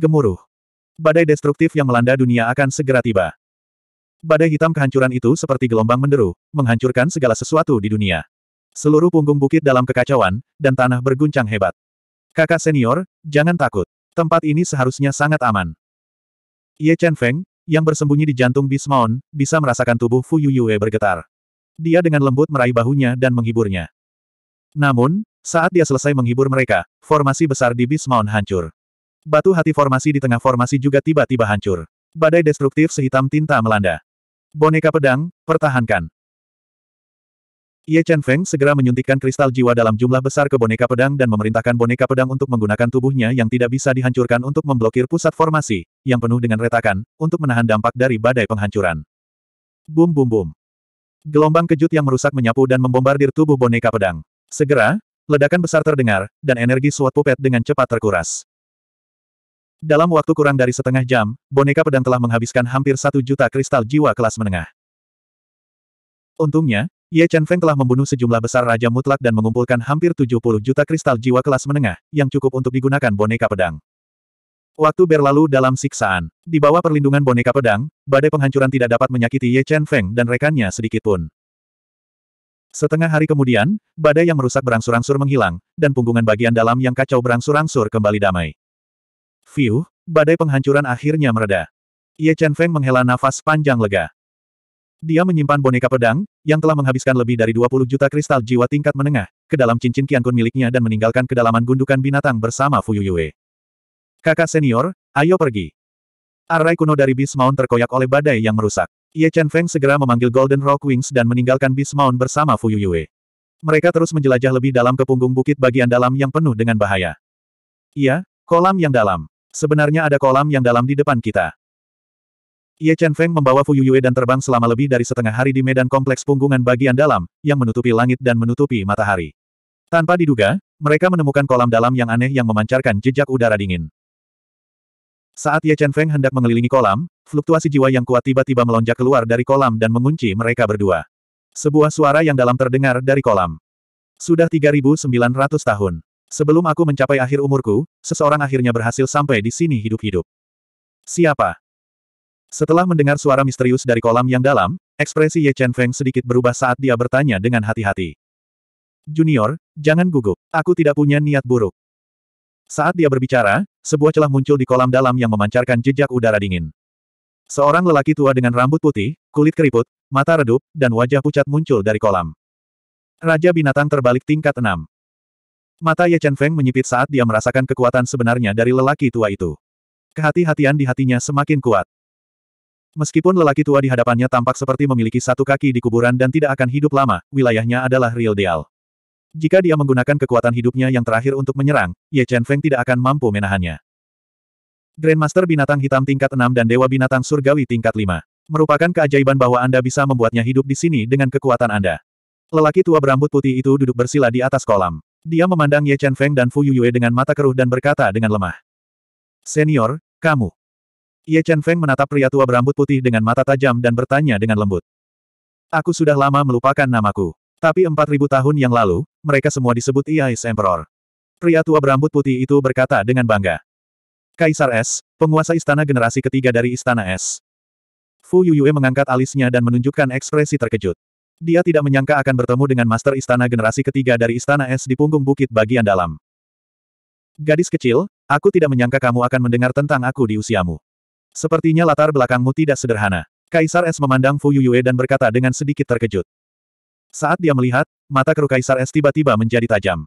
Gemuruh. Badai destruktif yang melanda dunia akan segera tiba. Badai hitam kehancuran itu seperti gelombang menderu, menghancurkan segala sesuatu di dunia. Seluruh punggung bukit dalam kekacauan, dan tanah berguncang hebat. Kakak senior, jangan takut. Tempat ini seharusnya sangat aman. Ye Chen Feng, yang bersembunyi di jantung Bismaon, bisa merasakan tubuh Fu Yuyue bergetar. Dia dengan lembut meraih bahunya dan menghiburnya. Namun, saat dia selesai menghibur mereka, formasi besar di Bismaon hancur. Batu hati formasi di tengah formasi juga tiba-tiba hancur. Badai destruktif sehitam tinta melanda. Boneka pedang, pertahankan. Ye Chen Feng segera menyuntikkan kristal jiwa dalam jumlah besar ke boneka pedang dan memerintahkan boneka pedang untuk menggunakan tubuhnya yang tidak bisa dihancurkan untuk memblokir pusat formasi, yang penuh dengan retakan, untuk menahan dampak dari badai penghancuran. Bum bum bum. Gelombang kejut yang merusak menyapu dan membombardir tubuh boneka pedang. Segera, ledakan besar terdengar, dan energi suat pupet dengan cepat terkuras. Dalam waktu kurang dari setengah jam, boneka pedang telah menghabiskan hampir satu juta kristal jiwa kelas menengah. Untungnya, Ye Chen Feng telah membunuh sejumlah besar Raja Mutlak dan mengumpulkan hampir 70 juta kristal jiwa kelas menengah, yang cukup untuk digunakan boneka pedang. Waktu berlalu dalam siksaan. Di bawah perlindungan boneka pedang, badai penghancuran tidak dapat menyakiti Ye Chen Feng dan rekannya sedikitpun. Setengah hari kemudian, badai yang merusak berangsur-angsur menghilang, dan punggungan bagian dalam yang kacau berangsur-angsur kembali damai view, badai penghancuran akhirnya mereda. Ye Chen Feng menghela nafas panjang lega. Dia menyimpan boneka pedang, yang telah menghabiskan lebih dari 20 juta kristal jiwa tingkat menengah, ke dalam cincin kian kun miliknya dan meninggalkan kedalaman gundukan binatang bersama Fuyu Yue. Kakak senior, ayo pergi. Arai kuno dari Beast Mount terkoyak oleh badai yang merusak. Ye Chen Feng segera memanggil Golden Rock Wings dan meninggalkan Beast Mount bersama Fuyu Yue. Mereka terus menjelajah lebih dalam ke punggung bukit bagian dalam yang penuh dengan bahaya. Iya, kolam yang dalam. Sebenarnya ada kolam yang dalam di depan kita. Ye Chen Feng membawa Fu Yuyue dan terbang selama lebih dari setengah hari di medan kompleks punggungan bagian dalam, yang menutupi langit dan menutupi matahari. Tanpa diduga, mereka menemukan kolam dalam yang aneh yang memancarkan jejak udara dingin. Saat Ye Chen Feng hendak mengelilingi kolam, fluktuasi jiwa yang kuat tiba-tiba melonjak keluar dari kolam dan mengunci mereka berdua. Sebuah suara yang dalam terdengar dari kolam. Sudah 3900 tahun. Sebelum aku mencapai akhir umurku, seseorang akhirnya berhasil sampai di sini hidup-hidup. Siapa? Setelah mendengar suara misterius dari kolam yang dalam, ekspresi Ye Chen Feng sedikit berubah saat dia bertanya dengan hati-hati. Junior, jangan gugup. Aku tidak punya niat buruk. Saat dia berbicara, sebuah celah muncul di kolam dalam yang memancarkan jejak udara dingin. Seorang lelaki tua dengan rambut putih, kulit keriput, mata redup, dan wajah pucat muncul dari kolam. Raja binatang terbalik tingkat enam. Mata Ye Chen Feng menyipit saat dia merasakan kekuatan sebenarnya dari lelaki tua itu. Kehati-hatian di hatinya semakin kuat. Meskipun lelaki tua di hadapannya tampak seperti memiliki satu kaki di kuburan dan tidak akan hidup lama, wilayahnya adalah Real Deal. Jika dia menggunakan kekuatan hidupnya yang terakhir untuk menyerang, Ye Chen Feng tidak akan mampu menahannya. Grandmaster Binatang Hitam tingkat 6 dan Dewa Binatang Surgawi tingkat 5. Merupakan keajaiban bahwa Anda bisa membuatnya hidup di sini dengan kekuatan Anda. Lelaki tua berambut putih itu duduk bersila di atas kolam. Dia memandang Ye Chen Feng dan Fu Yuyue dengan mata keruh dan berkata dengan lemah. Senior, kamu. Ye Chen Feng menatap pria tua berambut putih dengan mata tajam dan bertanya dengan lembut. Aku sudah lama melupakan namaku. Tapi empat ribu tahun yang lalu, mereka semua disebut Ice Emperor. Pria tua berambut putih itu berkata dengan bangga. Kaisar S, penguasa istana generasi ketiga dari istana S. Fu Yuyue mengangkat alisnya dan menunjukkan ekspresi terkejut. Dia tidak menyangka akan bertemu dengan Master Istana Generasi Ketiga dari Istana Es di punggung bukit bagian dalam. Gadis kecil, aku tidak menyangka kamu akan mendengar tentang aku di usiamu. Sepertinya latar belakangmu tidak sederhana. Kaisar Es memandang Fu Yuyue dan berkata dengan sedikit terkejut. Saat dia melihat, mata keru Kaisar Es tiba-tiba menjadi tajam.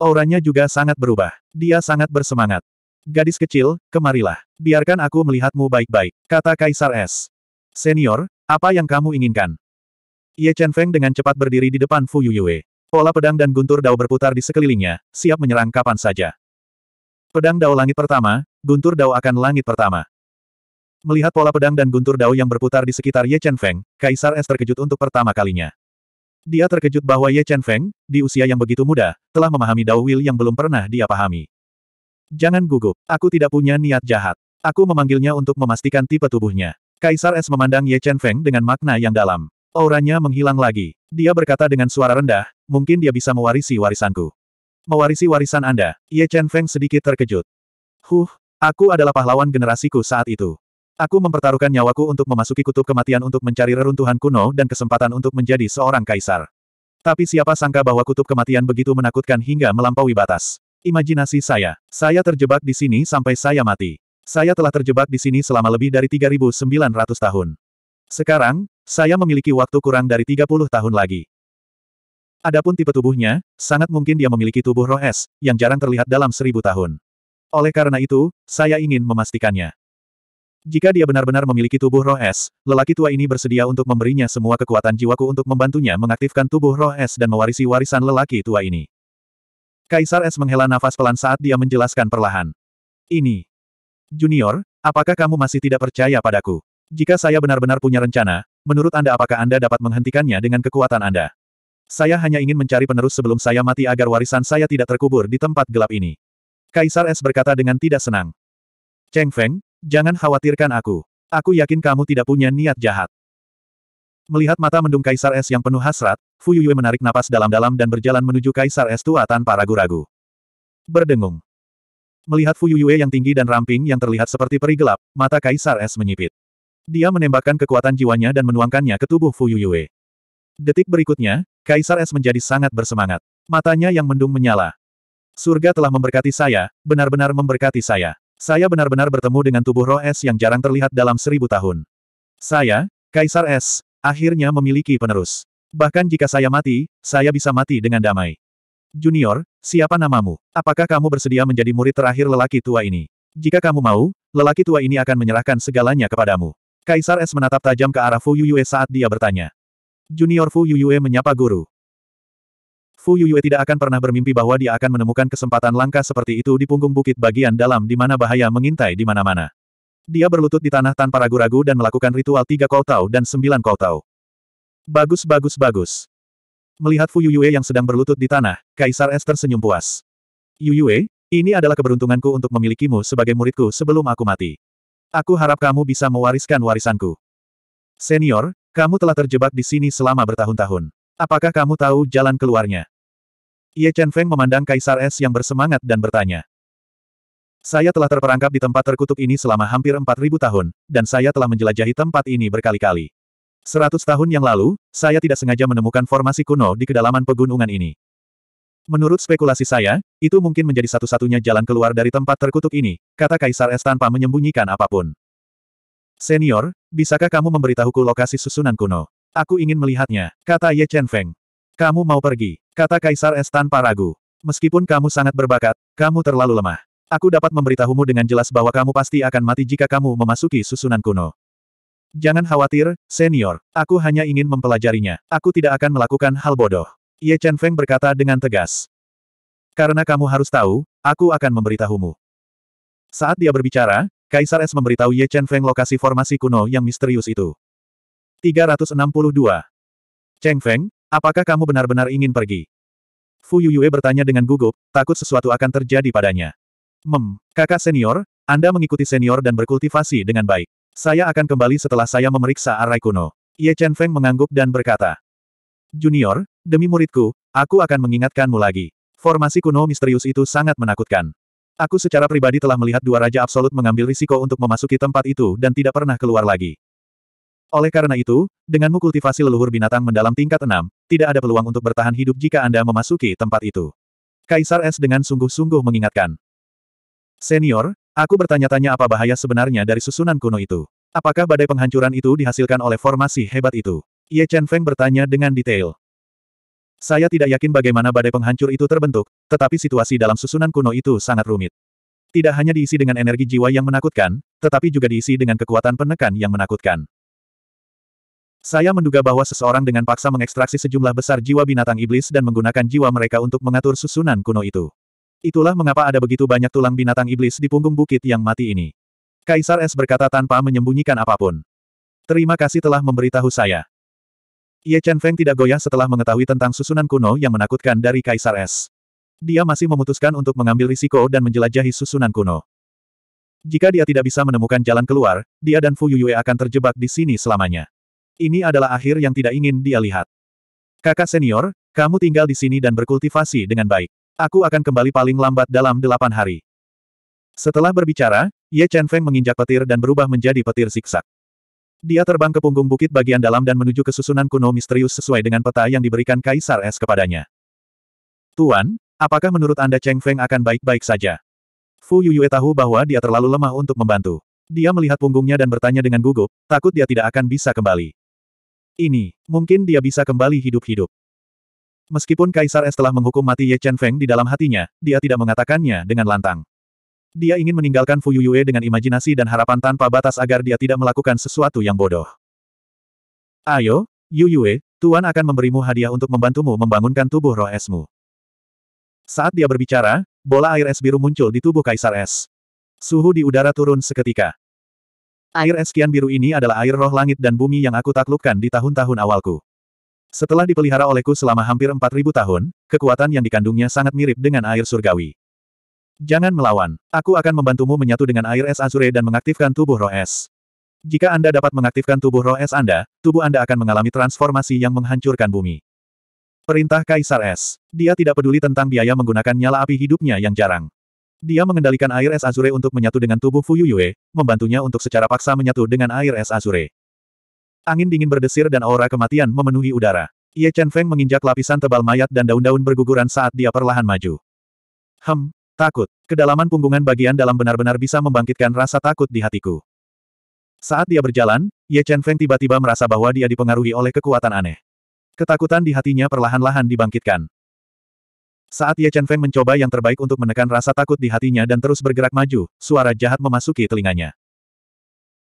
Auranya juga sangat berubah. Dia sangat bersemangat. Gadis kecil, kemarilah. Biarkan aku melihatmu baik-baik, kata Kaisar Es. Senior, apa yang kamu inginkan? Ye Chen Feng dengan cepat berdiri di depan Fu Yuyue. Pola pedang dan guntur dao berputar di sekelilingnya, siap menyerang kapan saja. Pedang dao langit pertama, guntur dao akan langit pertama. Melihat pola pedang dan guntur dao yang berputar di sekitar Ye Chen Feng, Kaisar Es terkejut untuk pertama kalinya. Dia terkejut bahwa Ye Chen Feng, di usia yang begitu muda, telah memahami Dao Will yang belum pernah dia pahami. Jangan gugup, aku tidak punya niat jahat. Aku memanggilnya untuk memastikan tipe tubuhnya. Kaisar Es memandang Ye Chen Feng dengan makna yang dalam. Auranya menghilang lagi. Dia berkata dengan suara rendah, mungkin dia bisa mewarisi warisanku. Mewarisi warisan Anda, Ye Chen Feng sedikit terkejut. Huh, aku adalah pahlawan generasiku saat itu. Aku mempertaruhkan nyawaku untuk memasuki kutub kematian untuk mencari reruntuhan kuno dan kesempatan untuk menjadi seorang kaisar. Tapi siapa sangka bahwa kutub kematian begitu menakutkan hingga melampaui batas. Imajinasi saya. Saya terjebak di sini sampai saya mati. Saya telah terjebak di sini selama lebih dari 3.900 tahun. Sekarang, saya memiliki waktu kurang dari 30 tahun lagi. Adapun tipe tubuhnya, sangat mungkin dia memiliki tubuh roh es, yang jarang terlihat dalam seribu tahun. Oleh karena itu, saya ingin memastikannya. Jika dia benar-benar memiliki tubuh roh es, lelaki tua ini bersedia untuk memberinya semua kekuatan jiwaku untuk membantunya mengaktifkan tubuh roh es dan mewarisi warisan lelaki tua ini. Kaisar es menghela nafas pelan saat dia menjelaskan perlahan. Ini. Junior, apakah kamu masih tidak percaya padaku? Jika saya benar-benar punya rencana, Menurut Anda apakah Anda dapat menghentikannya dengan kekuatan Anda? Saya hanya ingin mencari penerus sebelum saya mati agar warisan saya tidak terkubur di tempat gelap ini. Kaisar S berkata dengan tidak senang. Cheng Feng, jangan khawatirkan aku. Aku yakin kamu tidak punya niat jahat. Melihat mata mendung Kaisar S yang penuh hasrat, Fu Yuyue menarik napas dalam-dalam dan berjalan menuju Kaisar S tua tanpa ragu-ragu. Berdengung. Melihat Fu Yuyue yang tinggi dan ramping yang terlihat seperti peri gelap, mata Kaisar S menyipit. Dia menembakkan kekuatan jiwanya dan menuangkannya ke tubuh Fu Yuyue. Detik berikutnya, Kaisar S menjadi sangat bersemangat. Matanya yang mendung menyala. Surga telah memberkati saya, benar-benar memberkati saya. Saya benar-benar bertemu dengan tubuh roh es yang jarang terlihat dalam seribu tahun. Saya, Kaisar S, akhirnya memiliki penerus. Bahkan jika saya mati, saya bisa mati dengan damai. Junior, siapa namamu? Apakah kamu bersedia menjadi murid terakhir lelaki tua ini? Jika kamu mau, lelaki tua ini akan menyerahkan segalanya kepadamu. Kaisar S menatap tajam ke arah Fu Yuyue saat dia bertanya. Junior Fu Yuyue menyapa guru. Fu Yuyue tidak akan pernah bermimpi bahwa dia akan menemukan kesempatan langka seperti itu di punggung bukit bagian dalam di mana bahaya mengintai di mana-mana. Dia berlutut di tanah tanpa ragu-ragu dan melakukan ritual tiga koutau dan sembilan koutau. Bagus bagus bagus. Melihat Fu Yuyue yang sedang berlutut di tanah, Kaisar S tersenyum puas. Yuyue, ini adalah keberuntunganku untuk memilikimu sebagai muridku sebelum aku mati. Aku harap kamu bisa mewariskan warisanku. Senior, kamu telah terjebak di sini selama bertahun-tahun. Apakah kamu tahu jalan keluarnya? Ye Chen Feng memandang Kaisar Es yang bersemangat dan bertanya. Saya telah terperangkap di tempat terkutuk ini selama hampir 4.000 tahun, dan saya telah menjelajahi tempat ini berkali-kali. Seratus tahun yang lalu, saya tidak sengaja menemukan formasi kuno di kedalaman pegunungan ini. Menurut spekulasi saya, itu mungkin menjadi satu-satunya jalan keluar dari tempat terkutuk ini, kata Kaisar Es tanpa menyembunyikan apapun. Senior, bisakah kamu memberitahuku lokasi susunan kuno? Aku ingin melihatnya, kata Ye Chen Feng. Kamu mau pergi, kata Kaisar Es tanpa ragu. Meskipun kamu sangat berbakat, kamu terlalu lemah. Aku dapat memberitahumu dengan jelas bahwa kamu pasti akan mati jika kamu memasuki susunan kuno. Jangan khawatir, senior. Aku hanya ingin mempelajarinya. Aku tidak akan melakukan hal bodoh. Ye Chen Feng berkata dengan tegas. Karena kamu harus tahu, aku akan memberitahumu. Saat dia berbicara, Kaisar S memberitahu Ye Chen Feng lokasi formasi kuno yang misterius itu. 362. Cheng Feng, apakah kamu benar-benar ingin pergi? Fu Yuyue bertanya dengan gugup, takut sesuatu akan terjadi padanya. Mem, kakak senior, Anda mengikuti senior dan berkultivasi dengan baik. Saya akan kembali setelah saya memeriksa arai kuno. Ye Chen Feng mengangguk dan berkata. Junior, Demi muridku, aku akan mengingatkanmu lagi. Formasi kuno misterius itu sangat menakutkan. Aku secara pribadi telah melihat dua Raja Absolut mengambil risiko untuk memasuki tempat itu dan tidak pernah keluar lagi. Oleh karena itu, denganmu kultivasi leluhur binatang mendalam tingkat enam, tidak ada peluang untuk bertahan hidup jika Anda memasuki tempat itu. Kaisar Es dengan sungguh-sungguh mengingatkan. Senior, aku bertanya-tanya apa bahaya sebenarnya dari susunan kuno itu. Apakah badai penghancuran itu dihasilkan oleh formasi hebat itu? Ye Chen Feng bertanya dengan detail. Saya tidak yakin bagaimana badai penghancur itu terbentuk, tetapi situasi dalam susunan kuno itu sangat rumit. Tidak hanya diisi dengan energi jiwa yang menakutkan, tetapi juga diisi dengan kekuatan penekan yang menakutkan. Saya menduga bahwa seseorang dengan paksa mengekstraksi sejumlah besar jiwa binatang iblis dan menggunakan jiwa mereka untuk mengatur susunan kuno itu. Itulah mengapa ada begitu banyak tulang binatang iblis di punggung bukit yang mati ini. Kaisar Es berkata tanpa menyembunyikan apapun. Terima kasih telah memberitahu saya. Ye Chen Feng tidak goyah setelah mengetahui tentang susunan kuno yang menakutkan dari Kaisar Es. Dia masih memutuskan untuk mengambil risiko dan menjelajahi susunan kuno. Jika dia tidak bisa menemukan jalan keluar, dia dan Fu Yuyue akan terjebak di sini selamanya. Ini adalah akhir yang tidak ingin dia lihat. Kakak senior, kamu tinggal di sini dan berkultivasi dengan baik. Aku akan kembali paling lambat dalam delapan hari. Setelah berbicara, Ye Chen Feng menginjak petir dan berubah menjadi petir zigzag. Dia terbang ke punggung bukit bagian dalam dan menuju ke susunan kuno misterius sesuai dengan peta yang diberikan Kaisar Es kepadanya. Tuan, apakah menurut Anda Cheng Feng akan baik-baik saja? Fu Yuyue tahu bahwa dia terlalu lemah untuk membantu. Dia melihat punggungnya dan bertanya dengan gugup, takut dia tidak akan bisa kembali. Ini, mungkin dia bisa kembali hidup-hidup. Meskipun Kaisar Es telah menghukum mati Ye Chen Feng di dalam hatinya, dia tidak mengatakannya dengan lantang. Dia ingin meninggalkan Fu Yuyue dengan imajinasi dan harapan tanpa batas agar dia tidak melakukan sesuatu yang bodoh. Ayo, Yuyue, Tuan akan memberimu hadiah untuk membantumu membangunkan tubuh roh esmu. Saat dia berbicara, bola air es biru muncul di tubuh Kaisar Es. Suhu di udara turun seketika. Air es kian biru ini adalah air roh langit dan bumi yang aku taklukkan di tahun-tahun awalku. Setelah dipelihara olehku selama hampir 4000 tahun, kekuatan yang dikandungnya sangat mirip dengan air surgawi. Jangan melawan. Aku akan membantumu menyatu dengan air es azure dan mengaktifkan tubuh roh es. Jika Anda dapat mengaktifkan tubuh roh es Anda, tubuh Anda akan mengalami transformasi yang menghancurkan bumi. Perintah Kaisar Es. Dia tidak peduli tentang biaya menggunakan nyala api hidupnya yang jarang. Dia mengendalikan air es azure untuk menyatu dengan tubuh Fuyuyue, membantunya untuk secara paksa menyatu dengan air es azure. Angin dingin berdesir dan aura kematian memenuhi udara. Ye Chen Feng menginjak lapisan tebal mayat dan daun-daun berguguran saat dia perlahan maju. Hem, Takut. Kedalaman punggungan bagian dalam benar-benar bisa membangkitkan rasa takut di hatiku. Saat dia berjalan, Ye Chen Feng tiba-tiba merasa bahwa dia dipengaruhi oleh kekuatan aneh. Ketakutan di hatinya perlahan-lahan dibangkitkan. Saat Ye Chen Feng mencoba yang terbaik untuk menekan rasa takut di hatinya dan terus bergerak maju, suara jahat memasuki telinganya.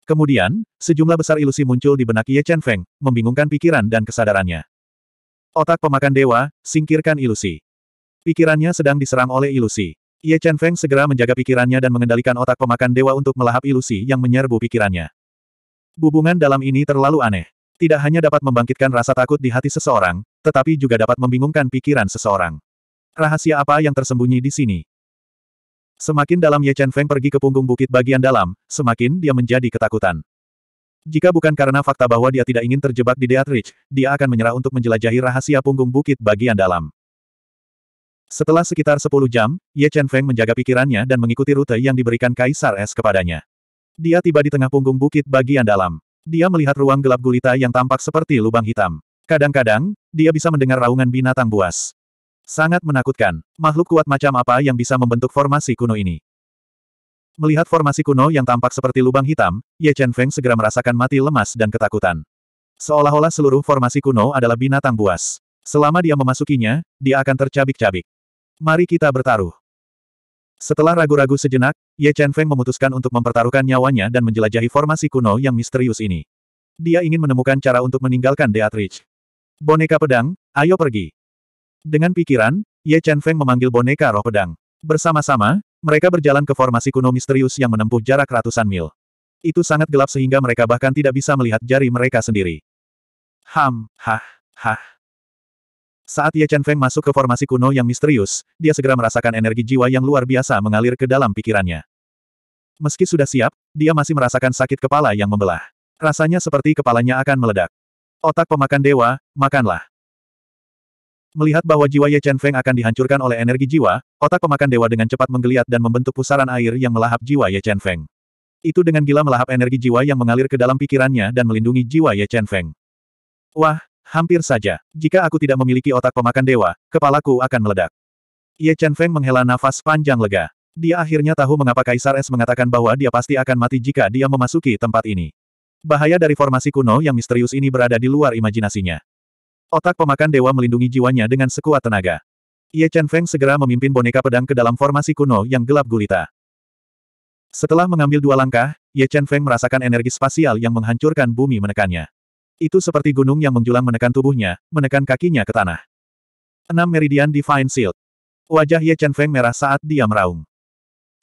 Kemudian, sejumlah besar ilusi muncul di benak Ye Chen Feng, membingungkan pikiran dan kesadarannya. Otak pemakan dewa, singkirkan ilusi. Pikirannya sedang diserang oleh ilusi. Ye Chen Feng segera menjaga pikirannya dan mengendalikan otak pemakan dewa untuk melahap ilusi yang menyerbu pikirannya. Hubungan dalam ini terlalu aneh. Tidak hanya dapat membangkitkan rasa takut di hati seseorang, tetapi juga dapat membingungkan pikiran seseorang. Rahasia apa yang tersembunyi di sini? Semakin dalam Ye Chen Feng pergi ke punggung bukit bagian dalam, semakin dia menjadi ketakutan. Jika bukan karena fakta bahwa dia tidak ingin terjebak di Deatrich, dia akan menyerah untuk menjelajahi rahasia punggung bukit bagian dalam. Setelah sekitar 10 jam, Ye Chen Feng menjaga pikirannya dan mengikuti rute yang diberikan Kaisar Es kepadanya. Dia tiba di tengah punggung bukit bagian dalam. Dia melihat ruang gelap gulita yang tampak seperti lubang hitam. Kadang-kadang, dia bisa mendengar raungan binatang buas. Sangat menakutkan. Makhluk kuat macam apa yang bisa membentuk formasi kuno ini? Melihat formasi kuno yang tampak seperti lubang hitam, Ye Chen Feng segera merasakan mati lemas dan ketakutan. Seolah-olah seluruh formasi kuno adalah binatang buas. Selama dia memasukinya, dia akan tercabik-cabik. Mari kita bertaruh. Setelah ragu-ragu sejenak, Ye Chen Feng memutuskan untuk mempertaruhkan nyawanya dan menjelajahi formasi kuno yang misterius ini. Dia ingin menemukan cara untuk meninggalkan Deatrich. Boneka pedang, ayo pergi. Dengan pikiran, Ye Chen Feng memanggil boneka roh pedang. Bersama-sama, mereka berjalan ke formasi kuno misterius yang menempuh jarak ratusan mil. Itu sangat gelap sehingga mereka bahkan tidak bisa melihat jari mereka sendiri. Ham, hah, hah. Saat Ye Chen Feng masuk ke formasi kuno yang misterius, dia segera merasakan energi jiwa yang luar biasa mengalir ke dalam pikirannya. Meski sudah siap, dia masih merasakan sakit kepala yang membelah. Rasanya seperti kepalanya akan meledak. Otak pemakan dewa, makanlah. Melihat bahwa jiwa Ye Chen Feng akan dihancurkan oleh energi jiwa, otak pemakan dewa dengan cepat menggeliat dan membentuk pusaran air yang melahap jiwa Ye Chen Feng. Itu dengan gila melahap energi jiwa yang mengalir ke dalam pikirannya dan melindungi jiwa Ye Chen Feng. Wah, Hampir saja. Jika aku tidak memiliki otak pemakan dewa, kepalaku akan meledak. Ye Chen Feng menghela nafas panjang lega. Dia akhirnya tahu mengapa Kaisar Es mengatakan bahwa dia pasti akan mati jika dia memasuki tempat ini. Bahaya dari formasi kuno yang misterius ini berada di luar imajinasinya. Otak pemakan dewa melindungi jiwanya dengan sekuat tenaga. Ye Chen Feng segera memimpin boneka pedang ke dalam formasi kuno yang gelap gulita. Setelah mengambil dua langkah, Ye Chen Feng merasakan energi spasial yang menghancurkan bumi menekannya. Itu seperti gunung yang menjulang menekan tubuhnya, menekan kakinya ke tanah. 6 Meridian Divine Shield. Wajah Ye Chen Feng merah saat dia meraung.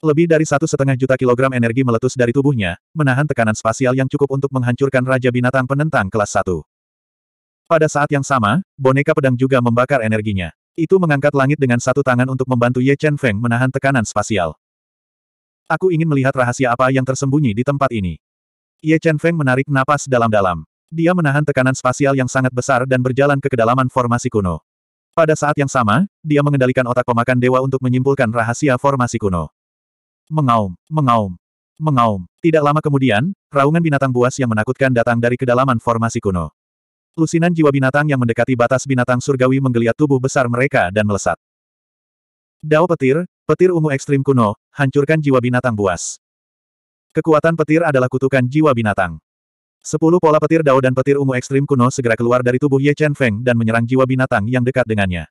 Lebih dari satu setengah juta kilogram energi meletus dari tubuhnya, menahan tekanan spasial yang cukup untuk menghancurkan Raja Binatang Penentang kelas 1. Pada saat yang sama, boneka pedang juga membakar energinya. Itu mengangkat langit dengan satu tangan untuk membantu Ye Chen Feng menahan tekanan spasial. Aku ingin melihat rahasia apa yang tersembunyi di tempat ini. Ye Chen Feng menarik napas dalam-dalam. Dia menahan tekanan spasial yang sangat besar dan berjalan ke kedalaman formasi kuno. Pada saat yang sama, dia mengendalikan otak pemakan dewa untuk menyimpulkan rahasia formasi kuno. Mengaum, mengaum, mengaum. Tidak lama kemudian, raungan binatang buas yang menakutkan datang dari kedalaman formasi kuno. Lusinan jiwa binatang yang mendekati batas binatang surgawi menggeliat tubuh besar mereka dan melesat. Dao petir, petir ungu ekstrim kuno, hancurkan jiwa binatang buas. Kekuatan petir adalah kutukan jiwa binatang. Sepuluh pola petir dao dan petir ungu ekstrim kuno segera keluar dari tubuh Ye Chen Feng dan menyerang jiwa binatang yang dekat dengannya.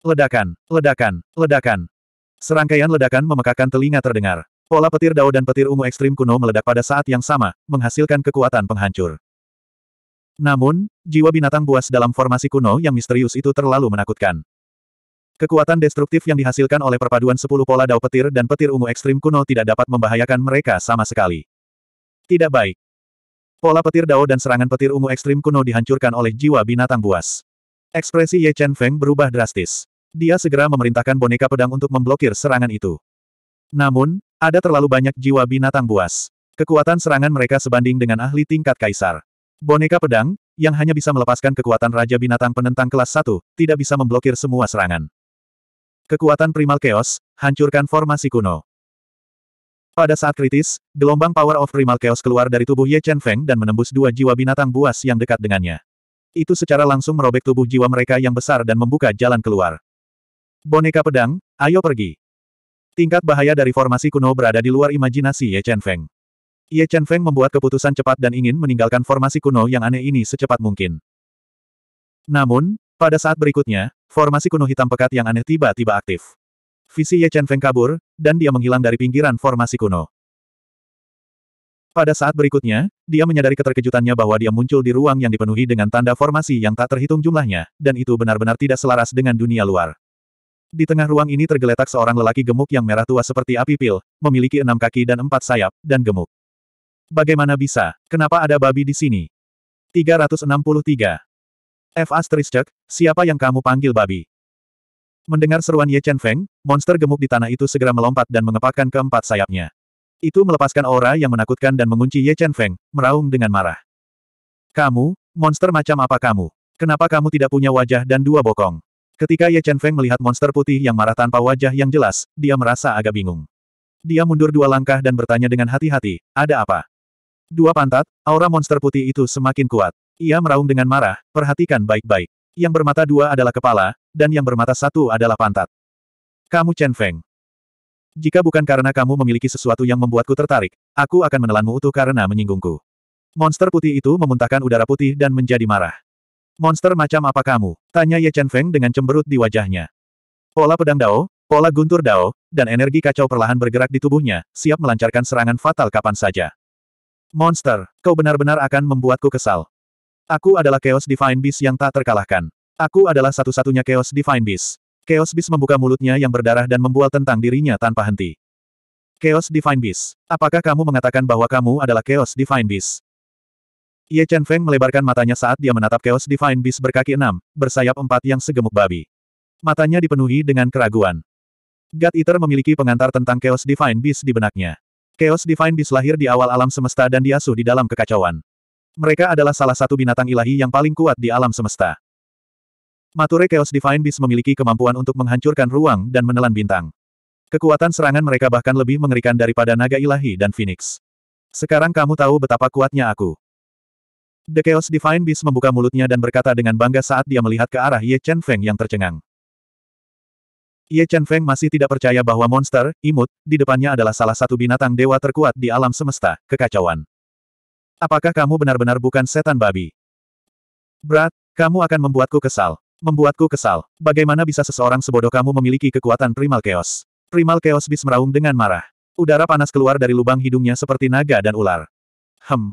Ledakan, ledakan, ledakan. Serangkaian ledakan memekakan telinga terdengar. Pola petir dao dan petir ungu ekstrim kuno meledak pada saat yang sama, menghasilkan kekuatan penghancur. Namun, jiwa binatang buas dalam formasi kuno yang misterius itu terlalu menakutkan. Kekuatan destruktif yang dihasilkan oleh perpaduan sepuluh pola dao petir dan petir ungu ekstrim kuno tidak dapat membahayakan mereka sama sekali. Tidak baik. Pola petir dao dan serangan petir ungu ekstrim kuno dihancurkan oleh jiwa binatang buas. Ekspresi Ye Chen Feng berubah drastis. Dia segera memerintahkan boneka pedang untuk memblokir serangan itu. Namun, ada terlalu banyak jiwa binatang buas. Kekuatan serangan mereka sebanding dengan ahli tingkat kaisar. Boneka pedang, yang hanya bisa melepaskan kekuatan Raja Binatang Penentang kelas 1, tidak bisa memblokir semua serangan. Kekuatan Primal Chaos, hancurkan formasi kuno. Pada saat kritis, gelombang Power of Primal Chaos keluar dari tubuh Ye Chen Feng dan menembus dua jiwa binatang buas yang dekat dengannya. Itu secara langsung merobek tubuh jiwa mereka yang besar dan membuka jalan keluar. Boneka pedang, ayo pergi. Tingkat bahaya dari formasi kuno berada di luar imajinasi Ye Chen Feng. Ye Chen Feng membuat keputusan cepat dan ingin meninggalkan formasi kuno yang aneh ini secepat mungkin. Namun, pada saat berikutnya, formasi kuno hitam pekat yang aneh tiba-tiba aktif. Visi Ye Chen Feng kabur, dan dia menghilang dari pinggiran formasi kuno. Pada saat berikutnya, dia menyadari keterkejutannya bahwa dia muncul di ruang yang dipenuhi dengan tanda formasi yang tak terhitung jumlahnya, dan itu benar-benar tidak selaras dengan dunia luar. Di tengah ruang ini tergeletak seorang lelaki gemuk yang merah tua seperti api pil, memiliki enam kaki dan empat sayap, dan gemuk. Bagaimana bisa? Kenapa ada babi di sini? 363. F. Asterisk, siapa yang kamu panggil babi? Mendengar seruan Ye Chen Feng, monster gemuk di tanah itu segera melompat dan mengepakkan keempat sayapnya. Itu melepaskan aura yang menakutkan dan mengunci Ye Chen Feng, meraung dengan marah. Kamu, monster macam apa kamu? Kenapa kamu tidak punya wajah dan dua bokong? Ketika Ye Chen Feng melihat monster putih yang marah tanpa wajah yang jelas, dia merasa agak bingung. Dia mundur dua langkah dan bertanya dengan hati-hati, ada apa? Dua pantat, aura monster putih itu semakin kuat. Ia meraung dengan marah, perhatikan baik-baik. Yang bermata dua adalah kepala, dan yang bermata satu adalah pantat. Kamu Chen Feng. Jika bukan karena kamu memiliki sesuatu yang membuatku tertarik, aku akan menelanmu utuh karena menyinggungku. Monster putih itu memuntahkan udara putih dan menjadi marah. Monster macam apa kamu? Tanya Ye Chen Feng dengan cemberut di wajahnya. Pola pedang Dao, pola guntur Dao, dan energi kacau perlahan bergerak di tubuhnya, siap melancarkan serangan fatal kapan saja. Monster, kau benar-benar akan membuatku kesal. Aku adalah Chaos Divine Beast yang tak terkalahkan. Aku adalah satu-satunya Chaos Divine Beast. Chaos Beast membuka mulutnya yang berdarah dan membual tentang dirinya tanpa henti. Chaos Divine Beast, apakah kamu mengatakan bahwa kamu adalah Chaos Divine Beast? Ye Chen Feng melebarkan matanya saat dia menatap Chaos Divine Beast berkaki enam, bersayap empat yang segemuk babi. Matanya dipenuhi dengan keraguan. God Eater memiliki pengantar tentang Chaos Divine Beast di benaknya. Chaos Divine Beast lahir di awal alam semesta dan diasuh di dalam kekacauan. Mereka adalah salah satu binatang ilahi yang paling kuat di alam semesta. Mature Chaos Divine Beast memiliki kemampuan untuk menghancurkan ruang dan menelan bintang. Kekuatan serangan mereka bahkan lebih mengerikan daripada naga ilahi dan Phoenix. Sekarang kamu tahu betapa kuatnya aku. The Chaos Divine Beast membuka mulutnya dan berkata dengan bangga saat dia melihat ke arah Ye Chen Feng yang tercengang. Ye Chen Feng masih tidak percaya bahwa monster, imut, di depannya adalah salah satu binatang dewa terkuat di alam semesta, kekacauan. Apakah kamu benar-benar bukan setan babi? Brat, kamu akan membuatku kesal. Membuatku kesal. Bagaimana bisa seseorang sebodoh kamu memiliki kekuatan primal chaos? Primal chaos bis meraung dengan marah. Udara panas keluar dari lubang hidungnya seperti naga dan ular. Hem.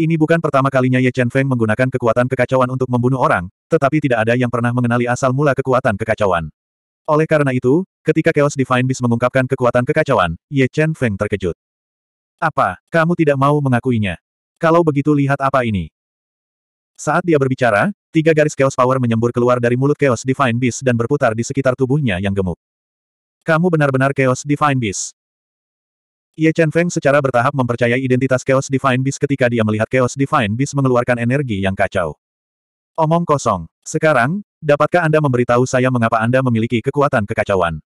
Ini bukan pertama kalinya Ye Chen Feng menggunakan kekuatan kekacauan untuk membunuh orang, tetapi tidak ada yang pernah mengenali asal mula kekuatan kekacauan. Oleh karena itu, ketika Chaos Divine Beast mengungkapkan kekuatan kekacauan, Ye Chen Feng terkejut. Apa, kamu tidak mau mengakuinya? Kalau begitu lihat apa ini. Saat dia berbicara, Tiga garis Chaos Power menyembur keluar dari mulut Chaos Divine Beast dan berputar di sekitar tubuhnya yang gemuk. Kamu benar-benar Chaos Divine Beast. Ye Chen Feng secara bertahap mempercayai identitas Chaos Divine Beast ketika dia melihat Chaos Divine Beast mengeluarkan energi yang kacau. Omong kosong. Sekarang, dapatkah Anda memberitahu saya mengapa Anda memiliki kekuatan kekacauan?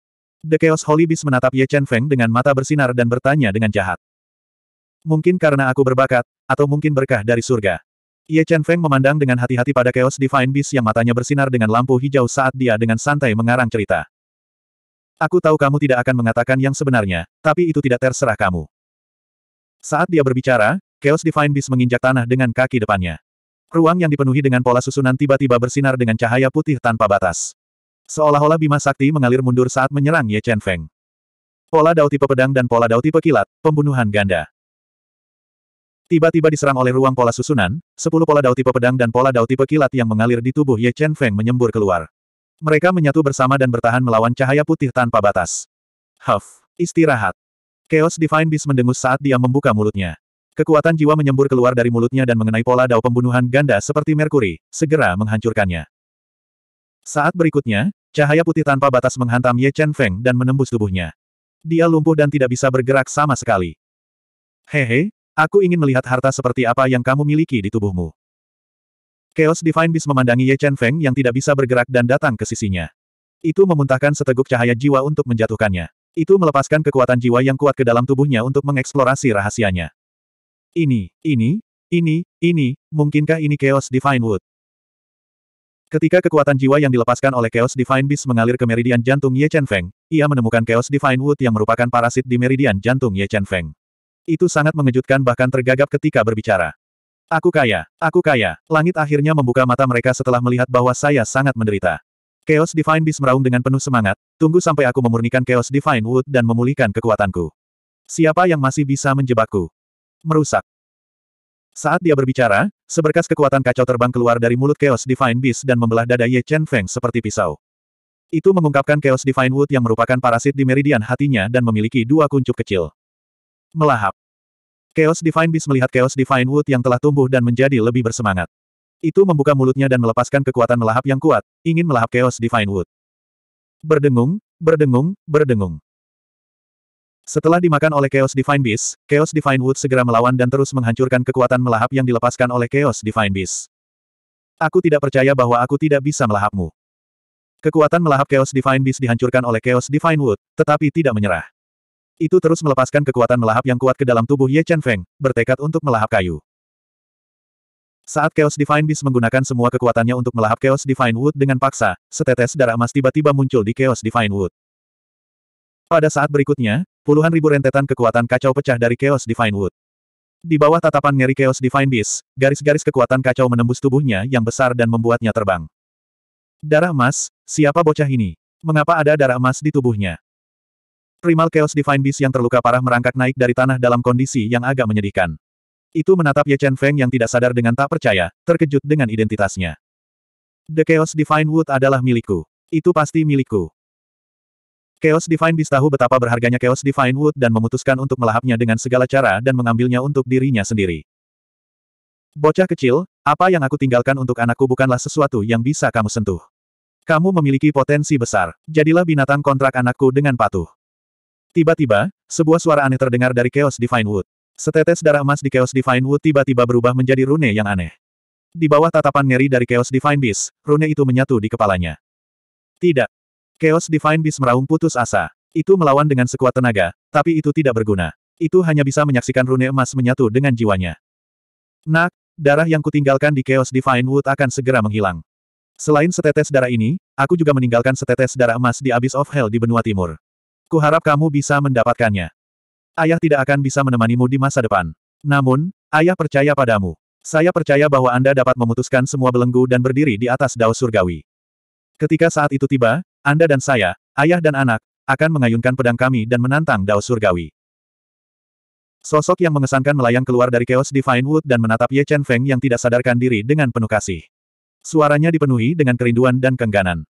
The Chaos Holy Beast menatap Ye Chen Feng dengan mata bersinar dan bertanya dengan jahat. Mungkin karena aku berbakat, atau mungkin berkah dari surga. Ye Chen Feng memandang dengan hati-hati pada Chaos Divine Beast yang matanya bersinar dengan lampu hijau saat dia dengan santai mengarang cerita. Aku tahu kamu tidak akan mengatakan yang sebenarnya, tapi itu tidak terserah kamu. Saat dia berbicara, Chaos Divine Beast menginjak tanah dengan kaki depannya. Ruang yang dipenuhi dengan pola susunan tiba-tiba bersinar dengan cahaya putih tanpa batas. Seolah-olah Bima Sakti mengalir mundur saat menyerang Ye Chen Feng. Pola Dao tipe pedang dan pola Dao tipe kilat, pembunuhan ganda. Tiba-tiba diserang oleh ruang pola susunan, sepuluh pola dao tipe pedang dan pola dao tipe kilat yang mengalir di tubuh Ye Chen Feng menyembur keluar. Mereka menyatu bersama dan bertahan melawan cahaya putih tanpa batas. Huff. Istirahat. Chaos Divine Beast mendengus saat dia membuka mulutnya. Kekuatan jiwa menyembur keluar dari mulutnya dan mengenai pola dao pembunuhan ganda seperti Merkuri, segera menghancurkannya. Saat berikutnya, cahaya putih tanpa batas menghantam Ye Chen Feng dan menembus tubuhnya. Dia lumpuh dan tidak bisa bergerak sama sekali. Hehe, Aku ingin melihat harta seperti apa yang kamu miliki di tubuhmu. Chaos Divine Beast memandangi Ye Chen Feng yang tidak bisa bergerak dan datang ke sisinya. Itu memuntahkan seteguk cahaya jiwa untuk menjatuhkannya. Itu melepaskan kekuatan jiwa yang kuat ke dalam tubuhnya untuk mengeksplorasi rahasianya. Ini, ini, ini, ini, mungkinkah ini Chaos Divine Wood? Ketika kekuatan jiwa yang dilepaskan oleh Chaos Divine Beast mengalir ke meridian jantung Ye Chen Feng, ia menemukan Chaos Divine Wood yang merupakan parasit di meridian jantung Ye Chen Feng. Itu sangat mengejutkan bahkan tergagap ketika berbicara. Aku kaya, aku kaya. Langit akhirnya membuka mata mereka setelah melihat bahwa saya sangat menderita. Chaos Divine Beast meraung dengan penuh semangat, tunggu sampai aku memurnikan Chaos Divine Wood dan memulihkan kekuatanku. Siapa yang masih bisa menjebakku? Merusak. Saat dia berbicara, seberkas kekuatan kacau terbang keluar dari mulut Chaos Divine Beast dan membelah dada Ye Chen Feng seperti pisau. Itu mengungkapkan Chaos Divine Wood yang merupakan parasit di meridian hatinya dan memiliki dua kuncup kecil. Melahap. Chaos Divine Beast melihat Chaos Divine Wood yang telah tumbuh dan menjadi lebih bersemangat. Itu membuka mulutnya dan melepaskan kekuatan melahap yang kuat, ingin melahap Chaos Divine Wood. Berdengung, berdengung, berdengung. Setelah dimakan oleh Chaos Divine Beast, Chaos Divine Wood segera melawan dan terus menghancurkan kekuatan melahap yang dilepaskan oleh Chaos Divine Beast. Aku tidak percaya bahwa aku tidak bisa melahapmu. Kekuatan melahap Chaos Divine Beast dihancurkan oleh Chaos Divine Wood, tetapi tidak menyerah. Itu terus melepaskan kekuatan melahap yang kuat ke dalam tubuh Ye Chen Feng, bertekad untuk melahap kayu. Saat Chaos Divine Beast menggunakan semua kekuatannya untuk melahap Chaos Divine Wood dengan paksa, setetes darah emas tiba-tiba muncul di Chaos Divine Wood. Pada saat berikutnya, puluhan ribu rentetan kekuatan kacau pecah dari Chaos Divine Wood. Di bawah tatapan ngeri Chaos Divine Beast, garis-garis kekuatan kacau menembus tubuhnya yang besar dan membuatnya terbang. Darah emas, siapa bocah ini? Mengapa ada darah emas di tubuhnya? Primal Chaos Divine Beast yang terluka parah merangkak naik dari tanah dalam kondisi yang agak menyedihkan. Itu menatap Ye Chen Feng yang tidak sadar dengan tak percaya, terkejut dengan identitasnya. The Chaos Divine Wood adalah milikku. Itu pasti milikku. Chaos Divine Beast tahu betapa berharganya Chaos Divine Wood dan memutuskan untuk melahapnya dengan segala cara dan mengambilnya untuk dirinya sendiri. Bocah kecil, apa yang aku tinggalkan untuk anakku bukanlah sesuatu yang bisa kamu sentuh. Kamu memiliki potensi besar. Jadilah binatang kontrak anakku dengan patuh. Tiba-tiba, sebuah suara aneh terdengar dari Chaos Divine Wood. Setetes darah emas di Chaos Divine Wood tiba-tiba berubah menjadi rune yang aneh. Di bawah tatapan ngeri dari Chaos Divine Beast, rune itu menyatu di kepalanya. Tidak. Chaos Divine Beast meraung putus asa. Itu melawan dengan sekuat tenaga, tapi itu tidak berguna. Itu hanya bisa menyaksikan rune emas menyatu dengan jiwanya. Nak, darah yang kutinggalkan di Chaos Divine Wood akan segera menghilang. Selain setetes darah ini, aku juga meninggalkan setetes darah emas di Abyss of Hell di benua timur. Kuharap kamu bisa mendapatkannya. Ayah tidak akan bisa menemanimu di masa depan. Namun, ayah percaya padamu. Saya percaya bahwa Anda dapat memutuskan semua belenggu dan berdiri di atas dao surgawi. Ketika saat itu tiba, Anda dan saya, ayah dan anak, akan mengayunkan pedang kami dan menantang dao surgawi. Sosok yang mengesankan melayang keluar dari chaos Divine Wood dan menatap Ye Chen Feng yang tidak sadarkan diri dengan penuh kasih. Suaranya dipenuhi dengan kerinduan dan kengganan.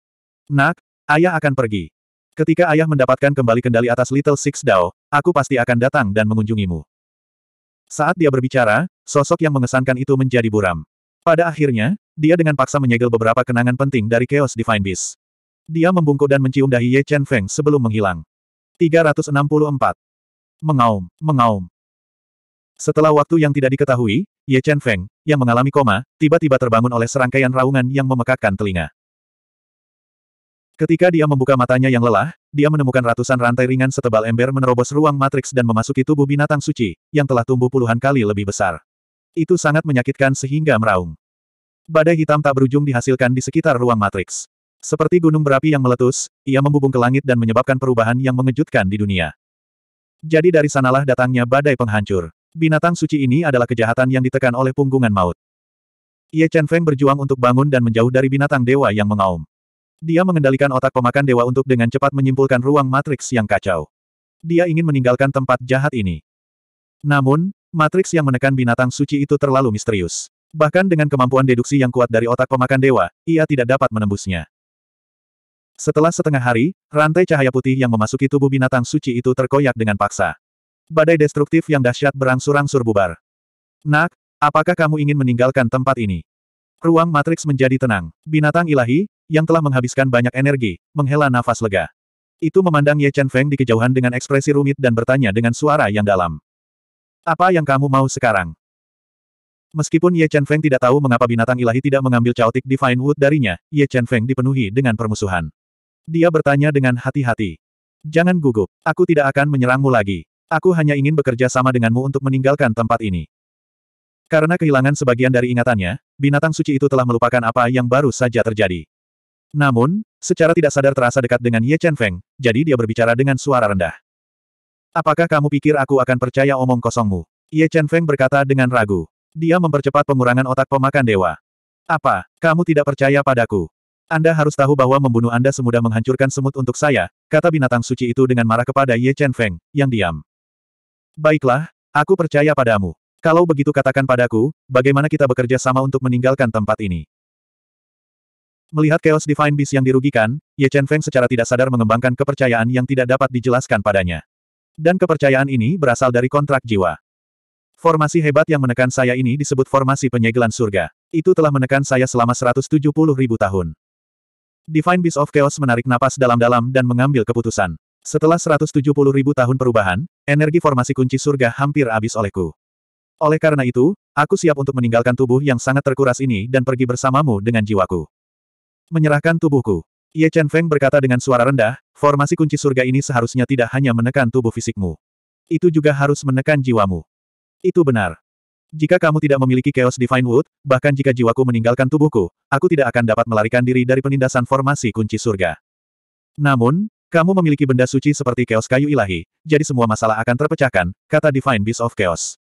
Nak, ayah akan pergi. Ketika ayah mendapatkan kembali kendali atas Little Six Dao, aku pasti akan datang dan mengunjungimu. Saat dia berbicara, sosok yang mengesankan itu menjadi buram. Pada akhirnya, dia dengan paksa menyegel beberapa kenangan penting dari Chaos Divine Beast. Dia membungkuk dan mencium dahi Ye Chen Feng sebelum menghilang. 364. Mengaum, mengaum. Setelah waktu yang tidak diketahui, Ye Chen Feng, yang mengalami koma, tiba-tiba terbangun oleh serangkaian raungan yang memekakkan telinga. Ketika dia membuka matanya yang lelah, dia menemukan ratusan rantai ringan setebal ember menerobos ruang matriks dan memasuki tubuh binatang suci, yang telah tumbuh puluhan kali lebih besar. Itu sangat menyakitkan sehingga meraung. Badai hitam tak berujung dihasilkan di sekitar ruang matriks. Seperti gunung berapi yang meletus, ia membubung ke langit dan menyebabkan perubahan yang mengejutkan di dunia. Jadi dari sanalah datangnya badai penghancur. Binatang suci ini adalah kejahatan yang ditekan oleh punggungan maut. Ye Chen Feng berjuang untuk bangun dan menjauh dari binatang dewa yang mengaum. Dia mengendalikan otak pemakan dewa untuk dengan cepat menyimpulkan ruang matriks yang kacau. Dia ingin meninggalkan tempat jahat ini. Namun, matriks yang menekan binatang suci itu terlalu misterius. Bahkan dengan kemampuan deduksi yang kuat dari otak pemakan dewa, ia tidak dapat menembusnya. Setelah setengah hari, rantai cahaya putih yang memasuki tubuh binatang suci itu terkoyak dengan paksa. Badai destruktif yang dahsyat berangsur-angsur bubar. Nak, apakah kamu ingin meninggalkan tempat ini? Ruang matriks menjadi tenang. Binatang ilahi, yang telah menghabiskan banyak energi, menghela nafas lega. Itu memandang Ye Chen Feng di kejauhan dengan ekspresi rumit dan bertanya dengan suara yang dalam. Apa yang kamu mau sekarang? Meskipun Ye Chen Feng tidak tahu mengapa binatang ilahi tidak mengambil caotik divine wood darinya, Ye Chen Feng dipenuhi dengan permusuhan. Dia bertanya dengan hati-hati. Jangan gugup, aku tidak akan menyerangmu lagi. Aku hanya ingin bekerja sama denganmu untuk meninggalkan tempat ini. Karena kehilangan sebagian dari ingatannya, binatang suci itu telah melupakan apa yang baru saja terjadi. Namun, secara tidak sadar terasa dekat dengan Ye Chen Feng, jadi dia berbicara dengan suara rendah. Apakah kamu pikir aku akan percaya omong kosongmu? Ye Chen Feng berkata dengan ragu. Dia mempercepat pengurangan otak pemakan dewa. Apa, kamu tidak percaya padaku? Anda harus tahu bahwa membunuh Anda semudah menghancurkan semut untuk saya, kata binatang suci itu dengan marah kepada Ye Chen Feng, yang diam. Baiklah, aku percaya padamu. Kalau begitu katakan padaku, bagaimana kita bekerja sama untuk meninggalkan tempat ini? Melihat Chaos Divine Beast yang dirugikan, Ye Chen Feng secara tidak sadar mengembangkan kepercayaan yang tidak dapat dijelaskan padanya. Dan kepercayaan ini berasal dari kontrak jiwa. Formasi hebat yang menekan saya ini disebut formasi penyegelan surga. Itu telah menekan saya selama 170 ribu tahun. Divine Beast of Chaos menarik napas dalam-dalam dan mengambil keputusan. Setelah 170 ribu tahun perubahan, energi formasi kunci surga hampir habis olehku. Oleh karena itu, aku siap untuk meninggalkan tubuh yang sangat terkuras ini dan pergi bersamamu dengan jiwaku. Menyerahkan tubuhku. Ye Chen Feng berkata dengan suara rendah, formasi kunci surga ini seharusnya tidak hanya menekan tubuh fisikmu. Itu juga harus menekan jiwamu. Itu benar. Jika kamu tidak memiliki Chaos Divine Wood, bahkan jika jiwaku meninggalkan tubuhku, aku tidak akan dapat melarikan diri dari penindasan formasi kunci surga. Namun, kamu memiliki benda suci seperti Chaos Kayu Ilahi, jadi semua masalah akan terpecahkan, kata Divine Beast of Chaos.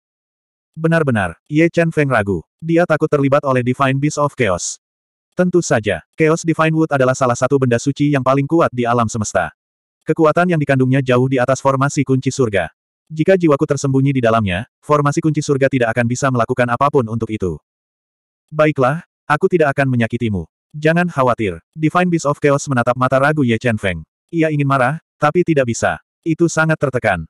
Benar-benar, Ye Chen Feng ragu. Dia takut terlibat oleh Divine Beast of Chaos. Tentu saja, Chaos Divine Wood adalah salah satu benda suci yang paling kuat di alam semesta. Kekuatan yang dikandungnya jauh di atas formasi kunci surga. Jika jiwaku tersembunyi di dalamnya, formasi kunci surga tidak akan bisa melakukan apapun untuk itu. Baiklah, aku tidak akan menyakitimu. Jangan khawatir. Divine Beast of Chaos menatap mata ragu Ye Chen Feng. Ia ingin marah, tapi tidak bisa. Itu sangat tertekan.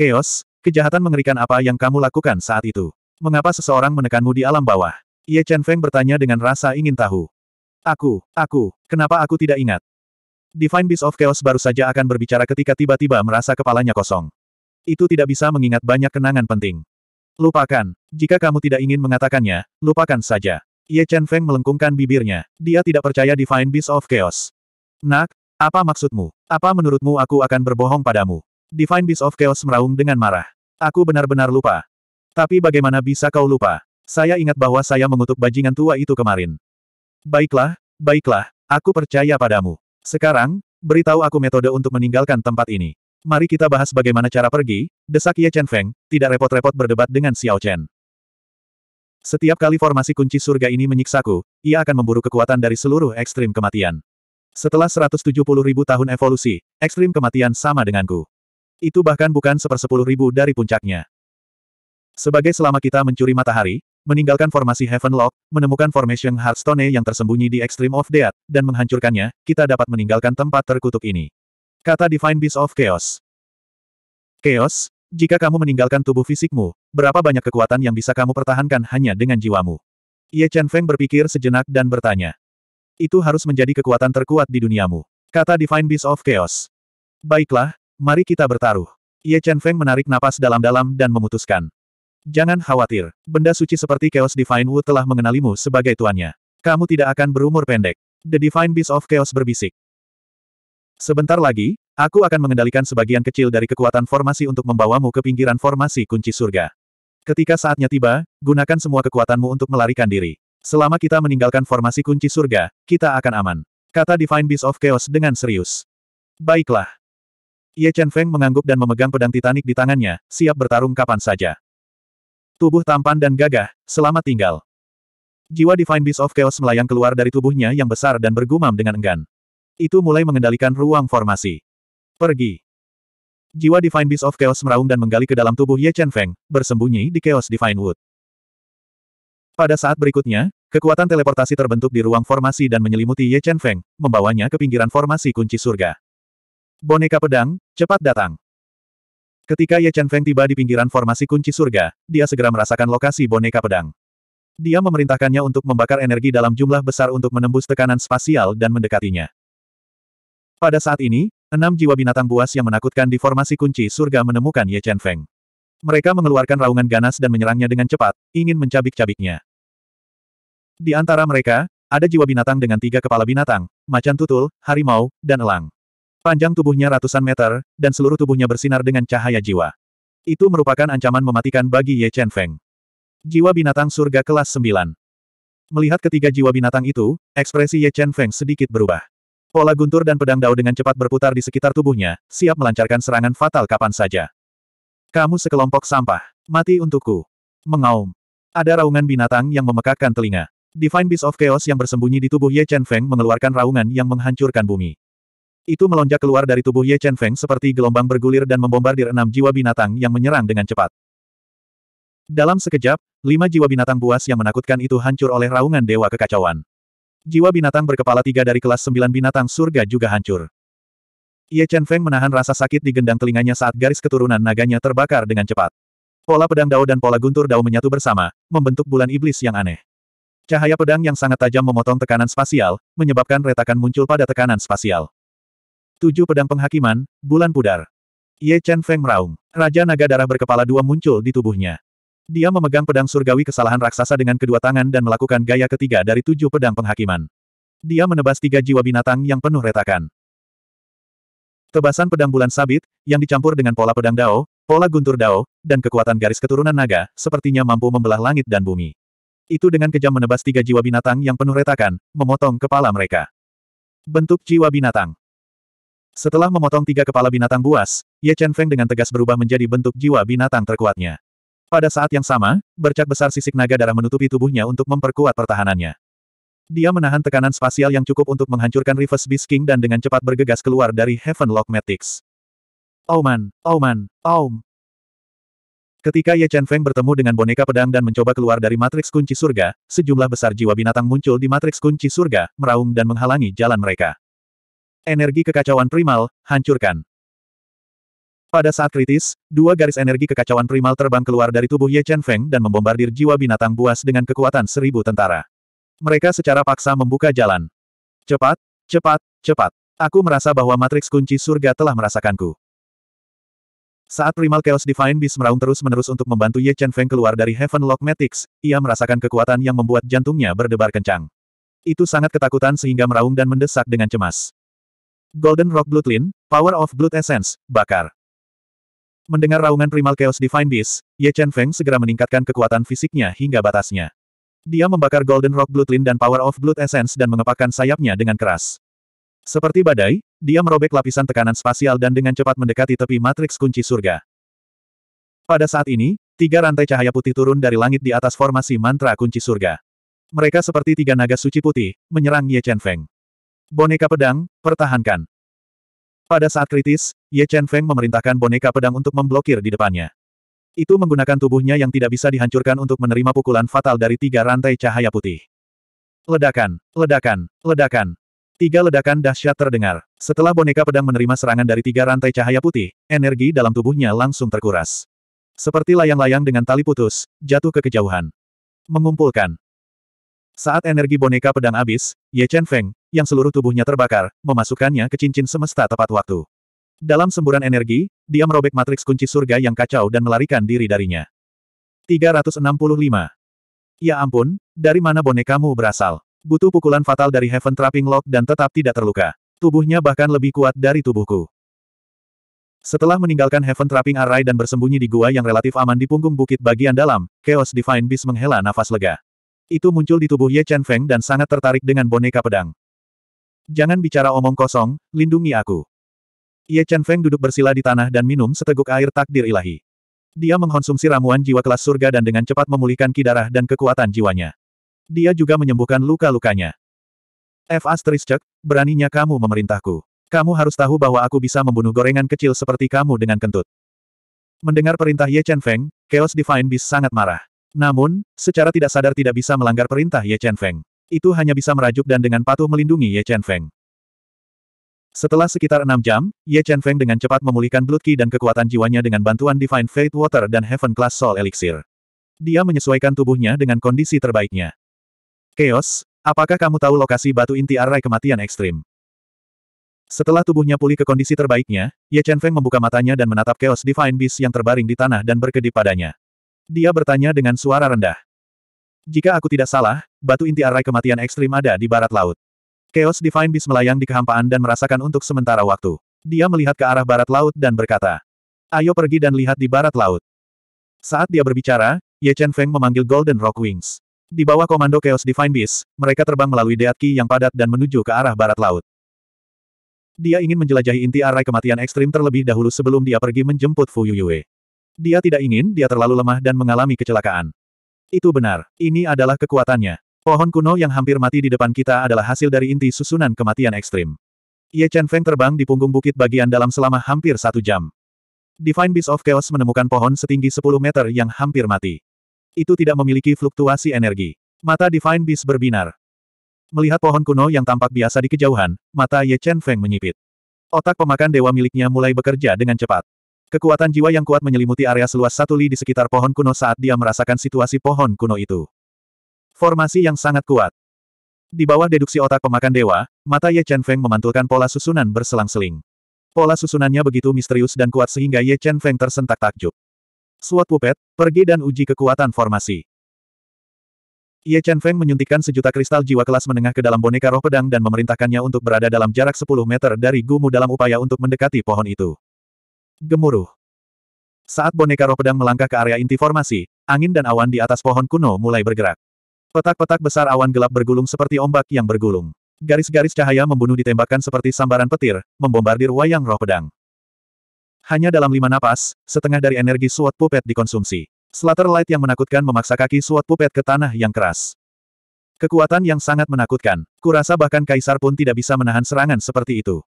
Chaos, Kejahatan mengerikan apa yang kamu lakukan saat itu? Mengapa seseorang menekanmu di alam bawah? Ye Chen Feng bertanya dengan rasa ingin tahu. Aku, aku, kenapa aku tidak ingat? Divine Beast of Chaos baru saja akan berbicara ketika tiba-tiba merasa kepalanya kosong. Itu tidak bisa mengingat banyak kenangan penting. Lupakan, jika kamu tidak ingin mengatakannya, lupakan saja. Ye Chen Feng melengkungkan bibirnya. Dia tidak percaya Divine Beast of Chaos. Nak, apa maksudmu? Apa menurutmu aku akan berbohong padamu? Divine Beast of Chaos meraung dengan marah. Aku benar-benar lupa. Tapi bagaimana bisa kau lupa? Saya ingat bahwa saya mengutuk bajingan tua itu kemarin. Baiklah, baiklah, aku percaya padamu. Sekarang, beritahu aku metode untuk meninggalkan tempat ini. Mari kita bahas bagaimana cara pergi, desak Ye Chen Feng, tidak repot-repot berdebat dengan Xiao Chen. Setiap kali formasi kunci surga ini menyiksaku, ia akan memburu kekuatan dari seluruh ekstrim kematian. Setelah 170 ribu tahun evolusi, ekstrim kematian sama denganku. Itu bahkan bukan sepersepuluh ribu dari puncaknya. Sebagai selama kita mencuri matahari, meninggalkan formasi Heaven Lock, menemukan formation Hearthstone yang tersembunyi di Extreme of Death, dan menghancurkannya, kita dapat meninggalkan tempat terkutuk ini. Kata Divine Beast of Chaos. Chaos, jika kamu meninggalkan tubuh fisikmu, berapa banyak kekuatan yang bisa kamu pertahankan hanya dengan jiwamu? Ye Chen Feng berpikir sejenak dan bertanya. Itu harus menjadi kekuatan terkuat di duniamu. Kata Divine Beast of Chaos. Baiklah, Mari kita bertaruh. Ye Chen Feng menarik napas dalam-dalam dan memutuskan. Jangan khawatir, benda suci seperti Chaos Divine Wu telah mengenalimu sebagai tuannya. Kamu tidak akan berumur pendek. The Divine Beast of Chaos berbisik. Sebentar lagi, aku akan mengendalikan sebagian kecil dari kekuatan formasi untuk membawamu ke pinggiran formasi kunci surga. Ketika saatnya tiba, gunakan semua kekuatanmu untuk melarikan diri. Selama kita meninggalkan formasi kunci surga, kita akan aman. Kata Divine Beast of Chaos dengan serius. Baiklah. Ye Chen Feng mengangguk dan memegang pedang Titanik di tangannya, siap bertarung kapan saja. Tubuh tampan dan gagah, selamat tinggal. Jiwa Divine Beast of Chaos melayang keluar dari tubuhnya yang besar dan bergumam dengan enggan. Itu mulai mengendalikan ruang formasi. Pergi. Jiwa Divine Beast of Chaos meraung dan menggali ke dalam tubuh Ye Chen Feng, bersembunyi di Chaos Divine Wood. Pada saat berikutnya, kekuatan teleportasi terbentuk di ruang formasi dan menyelimuti Ye Chen Feng, membawanya ke pinggiran formasi kunci surga. Boneka pedang, cepat datang. Ketika Ye Chen Feng tiba di pinggiran formasi kunci surga, dia segera merasakan lokasi boneka pedang. Dia memerintahkannya untuk membakar energi dalam jumlah besar untuk menembus tekanan spasial dan mendekatinya. Pada saat ini, enam jiwa binatang buas yang menakutkan di formasi kunci surga menemukan Ye Chen Feng. Mereka mengeluarkan raungan ganas dan menyerangnya dengan cepat, ingin mencabik-cabiknya. Di antara mereka, ada jiwa binatang dengan tiga kepala binatang, macan tutul, harimau, dan elang. Panjang tubuhnya ratusan meter, dan seluruh tubuhnya bersinar dengan cahaya jiwa. Itu merupakan ancaman mematikan bagi Ye Chen Feng. Jiwa binatang surga kelas 9. Melihat ketiga jiwa binatang itu, ekspresi Ye Chen Feng sedikit berubah. Pola guntur dan pedang dao dengan cepat berputar di sekitar tubuhnya, siap melancarkan serangan fatal kapan saja. Kamu sekelompok sampah. Mati untukku. Mengaum. Ada raungan binatang yang memekakkan telinga. Divine Beast of Chaos yang bersembunyi di tubuh Ye Chen Feng mengeluarkan raungan yang menghancurkan bumi. Itu melonjak keluar dari tubuh Ye Chen Feng seperti gelombang bergulir dan membombardir enam jiwa binatang yang menyerang dengan cepat. Dalam sekejap, lima jiwa binatang buas yang menakutkan itu hancur oleh raungan dewa kekacauan. Jiwa binatang berkepala tiga dari kelas sembilan binatang surga juga hancur. Ye Chen Feng menahan rasa sakit di gendang telinganya saat garis keturunan naganya terbakar dengan cepat. Pola pedang dao dan pola guntur dao menyatu bersama, membentuk bulan iblis yang aneh. Cahaya pedang yang sangat tajam memotong tekanan spasial, menyebabkan retakan muncul pada tekanan spasial. Tujuh pedang penghakiman, bulan pudar. Ye Chen Feng meraung. Raja naga darah berkepala dua muncul di tubuhnya. Dia memegang pedang surgawi kesalahan raksasa dengan kedua tangan dan melakukan gaya ketiga dari tujuh pedang penghakiman. Dia menebas tiga jiwa binatang yang penuh retakan. Tebasan pedang bulan sabit, yang dicampur dengan pola pedang dao, pola guntur dao, dan kekuatan garis keturunan naga, sepertinya mampu membelah langit dan bumi. Itu dengan kejam menebas tiga jiwa binatang yang penuh retakan, memotong kepala mereka. Bentuk jiwa binatang setelah memotong tiga kepala binatang buas, Ye Chen Feng dengan tegas berubah menjadi bentuk jiwa binatang terkuatnya. Pada saat yang sama, bercak besar sisik naga darah menutupi tubuhnya untuk memperkuat pertahanannya. Dia menahan tekanan spasial yang cukup untuk menghancurkan Reverse Beast King dan dengan cepat bergegas keluar dari Heaven Lock Matrix. Oman, Oman, Aum. Ketika Ye Chen Feng bertemu dengan boneka pedang dan mencoba keluar dari matriks kunci surga, sejumlah besar jiwa binatang muncul di matriks kunci surga, meraung dan menghalangi jalan mereka. Energi kekacauan primal, hancurkan. Pada saat kritis, dua garis energi kekacauan primal terbang keluar dari tubuh Ye Chen Feng dan membombardir jiwa binatang buas dengan kekuatan seribu tentara. Mereka secara paksa membuka jalan. Cepat, cepat, cepat. Aku merasa bahwa matriks kunci surga telah merasakanku. Saat Primal Chaos Divine Beast meraung terus-menerus untuk membantu Ye Chen Feng keluar dari Heaven Lock Matrix, ia merasakan kekuatan yang membuat jantungnya berdebar kencang. Itu sangat ketakutan sehingga meraung dan mendesak dengan cemas. Golden Rock Bloodline, Power of Blood Essence, bakar. Mendengar raungan primal Chaos Divine Beast, Ye Chen Feng segera meningkatkan kekuatan fisiknya hingga batasnya. Dia membakar Golden Rock Bloodline dan Power of Blood Essence dan mengepakkan sayapnya dengan keras. Seperti badai, dia merobek lapisan tekanan spasial dan dengan cepat mendekati tepi matriks kunci surga. Pada saat ini, tiga rantai cahaya putih turun dari langit di atas formasi mantra kunci surga. Mereka seperti tiga naga suci putih, menyerang Ye Chen Feng. Boneka pedang, pertahankan. Pada saat kritis, Ye Chen Feng memerintahkan boneka pedang untuk memblokir di depannya. Itu menggunakan tubuhnya yang tidak bisa dihancurkan untuk menerima pukulan fatal dari tiga rantai cahaya putih. Ledakan, ledakan, ledakan. Tiga ledakan dahsyat terdengar. Setelah boneka pedang menerima serangan dari tiga rantai cahaya putih, energi dalam tubuhnya langsung terkuras. Seperti layang-layang dengan tali putus, jatuh ke kejauhan. Mengumpulkan, saat energi boneka pedang habis, Ye Chen Feng, yang seluruh tubuhnya terbakar, memasukkannya ke cincin semesta tepat waktu. Dalam semburan energi, dia merobek matriks kunci surga yang kacau dan melarikan diri darinya. 365. Ya ampun, dari mana bonekamu berasal? Butuh pukulan fatal dari Heaven Trapping Lock dan tetap tidak terluka. Tubuhnya bahkan lebih kuat dari tubuhku. Setelah meninggalkan Heaven Trapping Array dan bersembunyi di gua yang relatif aman di punggung bukit bagian dalam, Chaos Divine Beast menghela nafas lega itu muncul di tubuh Ye Chen Feng dan sangat tertarik dengan boneka pedang. Jangan bicara omong kosong, lindungi aku. Ye Chen Feng duduk bersila di tanah dan minum seteguk air takdir ilahi. Dia mengkonsumsi ramuan jiwa kelas surga dan dengan cepat memulihkan kidarah dan kekuatan jiwanya. Dia juga menyembuhkan luka-lukanya. F. Asteriscek, beraninya kamu memerintahku. Kamu harus tahu bahwa aku bisa membunuh gorengan kecil seperti kamu dengan kentut. Mendengar perintah Ye Chen Feng, Chaos Divine Beast sangat marah. Namun, secara tidak sadar tidak bisa melanggar perintah Ye Chen Feng. Itu hanya bisa merajuk dan dengan patuh melindungi Ye Chen Feng. Setelah sekitar enam jam, Ye Chen Feng dengan cepat memulihkan Blood Qi dan kekuatan jiwanya dengan bantuan Divine Fate Water dan Heaven Class Soul Elixir. Dia menyesuaikan tubuhnya dengan kondisi terbaiknya. Chaos, apakah kamu tahu lokasi batu inti arai kematian ekstrim? Setelah tubuhnya pulih ke kondisi terbaiknya, Ye Chen Feng membuka matanya dan menatap Chaos Divine Beast yang terbaring di tanah dan berkedip padanya. Dia bertanya dengan suara rendah. Jika aku tidak salah, batu inti arai kematian ekstrim ada di barat laut. Chaos Divine Beast melayang di kehampaan dan merasakan untuk sementara waktu. Dia melihat ke arah barat laut dan berkata, Ayo pergi dan lihat di barat laut. Saat dia berbicara, Ye Chen Feng memanggil Golden Rock Wings. Di bawah komando Chaos Divine Beast, mereka terbang melalui deatki yang padat dan menuju ke arah barat laut. Dia ingin menjelajahi inti arai kematian ekstrim terlebih dahulu sebelum dia pergi menjemput Fu Yuyue. Dia tidak ingin dia terlalu lemah dan mengalami kecelakaan. Itu benar, ini adalah kekuatannya. Pohon kuno yang hampir mati di depan kita adalah hasil dari inti susunan kematian ekstrim. Ye Chen Feng terbang di punggung bukit bagian dalam selama hampir satu jam. Divine Beast of Chaos menemukan pohon setinggi 10 meter yang hampir mati. Itu tidak memiliki fluktuasi energi. Mata Divine Beast berbinar. Melihat pohon kuno yang tampak biasa di kejauhan, mata Ye Chen Feng menyipit. Otak pemakan dewa miliknya mulai bekerja dengan cepat. Kekuatan jiwa yang kuat menyelimuti area seluas satu li di sekitar pohon kuno saat dia merasakan situasi pohon kuno itu. Formasi yang sangat kuat. Di bawah deduksi otak pemakan dewa, mata Ye Chen Feng memantulkan pola susunan berselang-seling. Pola susunannya begitu misterius dan kuat sehingga Ye Chen Feng tersentak takjub. Suat Pupet, pergi dan uji kekuatan formasi. Ye Chen Feng menyuntikkan sejuta kristal jiwa kelas menengah ke dalam boneka roh pedang dan memerintahkannya untuk berada dalam jarak 10 meter dari gumu dalam upaya untuk mendekati pohon itu. Gemuruh. Saat boneka roh pedang melangkah ke area inti formasi, angin dan awan di atas pohon kuno mulai bergerak. Petak-petak besar awan gelap bergulung seperti ombak yang bergulung. Garis-garis cahaya membunuh ditembakkan seperti sambaran petir, membombardir wayang roh pedang. Hanya dalam lima napas, setengah dari energi suat pupet dikonsumsi. Slater Light yang menakutkan memaksa kaki suat pupet ke tanah yang keras. Kekuatan yang sangat menakutkan. Kurasa bahkan Kaisar pun tidak bisa menahan serangan seperti itu.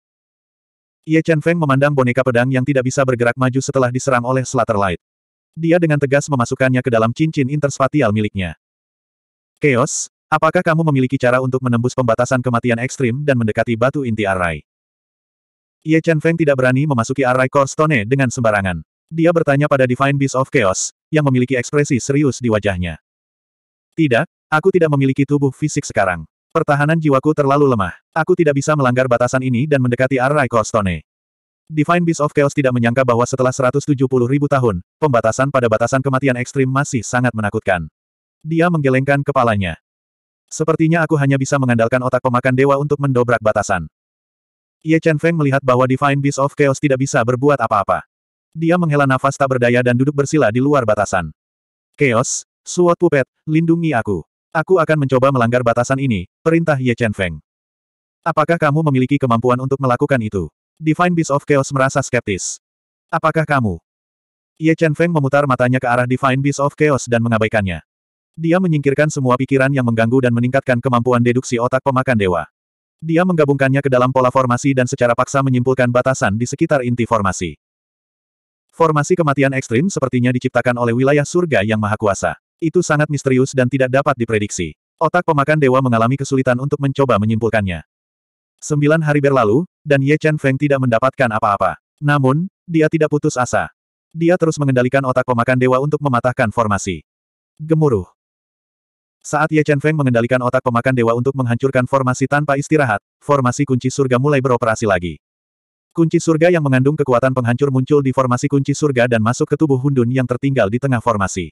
Ye Chen Feng memandang boneka pedang yang tidak bisa bergerak maju setelah diserang oleh Slater Light. Dia dengan tegas memasukkannya ke dalam cincin interspatial miliknya. Chaos, apakah kamu memiliki cara untuk menembus pembatasan kematian ekstrim dan mendekati batu inti Arai? Ye Chen Feng tidak berani memasuki Arai Core Stone dengan sembarangan. Dia bertanya pada Divine Beast of Chaos, yang memiliki ekspresi serius di wajahnya. Tidak, aku tidak memiliki tubuh fisik sekarang. Pertahanan jiwaku terlalu lemah. Aku tidak bisa melanggar batasan ini dan mendekati Arai Kostone. Divine Beast of Chaos tidak menyangka bahwa setelah 170 ribu tahun, pembatasan pada batasan kematian ekstrim masih sangat menakutkan. Dia menggelengkan kepalanya. Sepertinya aku hanya bisa mengandalkan otak pemakan dewa untuk mendobrak batasan. Ye Chen Feng melihat bahwa Divine Beast of Chaos tidak bisa berbuat apa-apa. Dia menghela nafas tak berdaya dan duduk bersila di luar batasan. Chaos, suot pupet, lindungi aku. Aku akan mencoba melanggar batasan ini, perintah Ye Chen Feng. Apakah kamu memiliki kemampuan untuk melakukan itu? Divine Beast of Chaos merasa skeptis. Apakah kamu? Ye Chen Feng memutar matanya ke arah Divine Beast of Chaos dan mengabaikannya. Dia menyingkirkan semua pikiran yang mengganggu dan meningkatkan kemampuan deduksi otak pemakan dewa. Dia menggabungkannya ke dalam pola formasi dan secara paksa menyimpulkan batasan di sekitar inti formasi. Formasi kematian ekstrim sepertinya diciptakan oleh wilayah surga yang maha kuasa. Itu sangat misterius dan tidak dapat diprediksi. Otak pemakan dewa mengalami kesulitan untuk mencoba menyimpulkannya. Sembilan hari berlalu, dan Ye Chen Feng tidak mendapatkan apa-apa. Namun, dia tidak putus asa. Dia terus mengendalikan otak pemakan dewa untuk mematahkan formasi. Gemuruh. Saat Ye Chen Feng mengendalikan otak pemakan dewa untuk menghancurkan formasi tanpa istirahat, formasi kunci surga mulai beroperasi lagi. Kunci surga yang mengandung kekuatan penghancur muncul di formasi kunci surga dan masuk ke tubuh Hundun yang tertinggal di tengah formasi.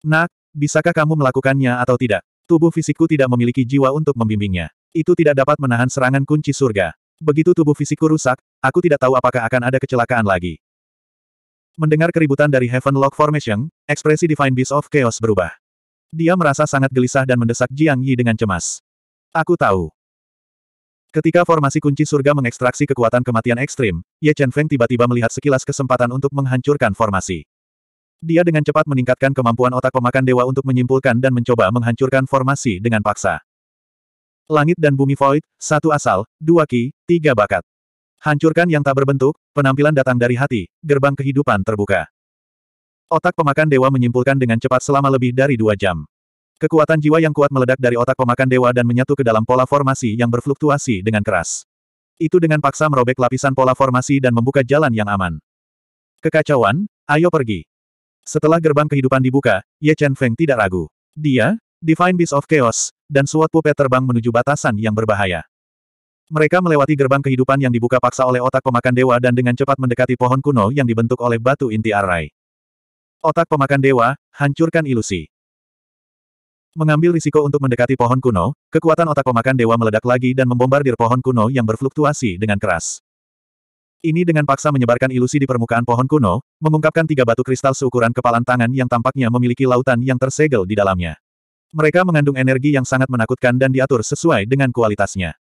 Nak, bisakah kamu melakukannya atau tidak? Tubuh fisikku tidak memiliki jiwa untuk membimbingnya. Itu tidak dapat menahan serangan kunci surga. Begitu tubuh fisikku rusak, aku tidak tahu apakah akan ada kecelakaan lagi. Mendengar keributan dari Heaven Lock Formation, ekspresi Divine Beast of Chaos berubah. Dia merasa sangat gelisah dan mendesak Jiang Yi dengan cemas. Aku tahu. Ketika formasi kunci surga mengekstraksi kekuatan kematian ekstrim, Ye Chen Feng tiba-tiba melihat sekilas kesempatan untuk menghancurkan formasi. Dia dengan cepat meningkatkan kemampuan otak pemakan dewa untuk menyimpulkan dan mencoba menghancurkan formasi dengan paksa. Langit dan bumi void, satu asal, dua ki, tiga bakat. Hancurkan yang tak berbentuk, penampilan datang dari hati, gerbang kehidupan terbuka. Otak pemakan dewa menyimpulkan dengan cepat selama lebih dari dua jam. Kekuatan jiwa yang kuat meledak dari otak pemakan dewa dan menyatu ke dalam pola formasi yang berfluktuasi dengan keras. Itu dengan paksa merobek lapisan pola formasi dan membuka jalan yang aman. Kekacauan, ayo pergi. Setelah gerbang kehidupan dibuka, Ye Chen Feng tidak ragu. Dia, Divine Beast of Chaos, dan Suat Pupet terbang menuju batasan yang berbahaya. Mereka melewati gerbang kehidupan yang dibuka paksa oleh otak pemakan dewa dan dengan cepat mendekati pohon kuno yang dibentuk oleh batu inti arai. Otak pemakan dewa, hancurkan ilusi. Mengambil risiko untuk mendekati pohon kuno, kekuatan otak pemakan dewa meledak lagi dan membombardir pohon kuno yang berfluktuasi dengan keras. Ini dengan paksa menyebarkan ilusi di permukaan pohon kuno, mengungkapkan tiga batu kristal seukuran kepalan tangan yang tampaknya memiliki lautan yang tersegel di dalamnya. Mereka mengandung energi yang sangat menakutkan dan diatur sesuai dengan kualitasnya.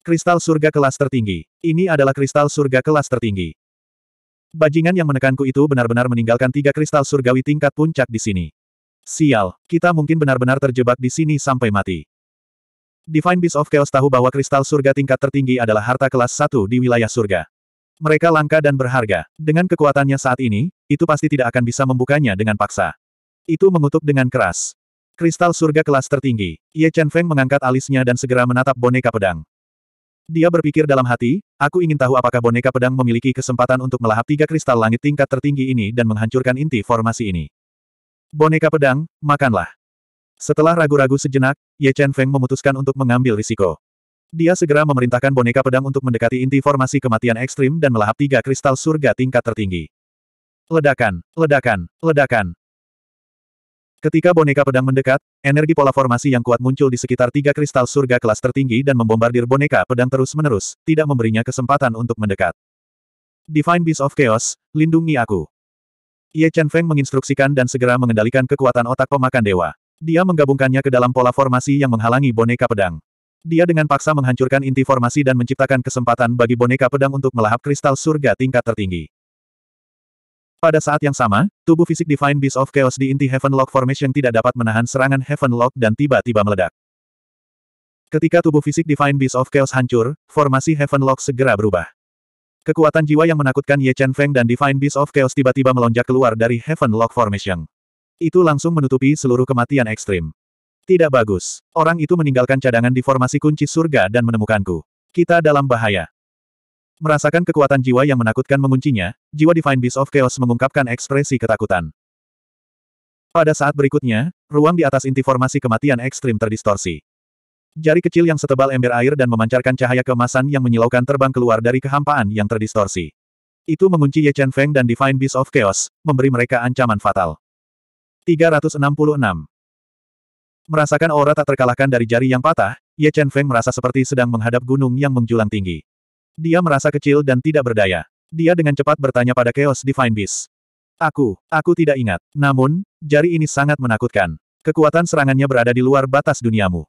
Kristal surga kelas tertinggi. Ini adalah kristal surga kelas tertinggi. Bajingan yang menekanku itu benar-benar meninggalkan tiga kristal surgawi tingkat puncak di sini. Sial, kita mungkin benar-benar terjebak di sini sampai mati. Divine Beast of Chaos tahu bahwa kristal surga tingkat tertinggi adalah harta kelas satu di wilayah surga. Mereka langka dan berharga. Dengan kekuatannya saat ini, itu pasti tidak akan bisa membukanya dengan paksa. Itu mengutuk dengan keras. Kristal surga kelas tertinggi. Ye Chen Feng mengangkat alisnya dan segera menatap boneka pedang. Dia berpikir dalam hati, aku ingin tahu apakah boneka pedang memiliki kesempatan untuk melahap tiga kristal langit tingkat tertinggi ini dan menghancurkan inti formasi ini. Boneka pedang, makanlah. Setelah ragu-ragu sejenak, Ye Chen Feng memutuskan untuk mengambil risiko. Dia segera memerintahkan boneka pedang untuk mendekati inti formasi kematian ekstrim dan melahap tiga kristal surga tingkat tertinggi. Ledakan, ledakan, ledakan. Ketika boneka pedang mendekat, energi pola formasi yang kuat muncul di sekitar tiga kristal surga kelas tertinggi dan membombardir boneka pedang terus-menerus, tidak memberinya kesempatan untuk mendekat. Divine Beast of Chaos, lindungi aku. Ye Chen Feng menginstruksikan dan segera mengendalikan kekuatan otak pemakan dewa. Dia menggabungkannya ke dalam pola formasi yang menghalangi boneka pedang. Dia dengan paksa menghancurkan inti formasi dan menciptakan kesempatan bagi boneka pedang untuk melahap kristal surga tingkat tertinggi. Pada saat yang sama, tubuh fisik Divine Beast of Chaos di inti Heaven Lock Formation tidak dapat menahan serangan Heaven Lock dan tiba-tiba meledak. Ketika tubuh fisik Divine Beast of Chaos hancur, formasi Heaven Lock segera berubah. Kekuatan jiwa yang menakutkan Ye Chen Feng dan Divine Beast of Chaos tiba-tiba melonjak keluar dari Heaven Lock Formation. Itu langsung menutupi seluruh kematian ekstrim. Tidak bagus. Orang itu meninggalkan cadangan di formasi kunci surga dan menemukanku. Kita dalam bahaya. Merasakan kekuatan jiwa yang menakutkan menguncinya, jiwa Divine Beast of Chaos mengungkapkan ekspresi ketakutan. Pada saat berikutnya, ruang di atas inti formasi kematian ekstrim terdistorsi. Jari kecil yang setebal ember air dan memancarkan cahaya kemasan yang menyilaukan terbang keluar dari kehampaan yang terdistorsi. Itu mengunci Ye Chen Feng dan Divine Beast of Chaos, memberi mereka ancaman fatal. 366. Merasakan aura tak terkalahkan dari jari yang patah, Ye Chen Feng merasa seperti sedang menghadap gunung yang menjulang tinggi. Dia merasa kecil dan tidak berdaya. Dia dengan cepat bertanya pada Chaos Divine Beast. Aku, aku tidak ingat. Namun, jari ini sangat menakutkan. Kekuatan serangannya berada di luar batas duniamu.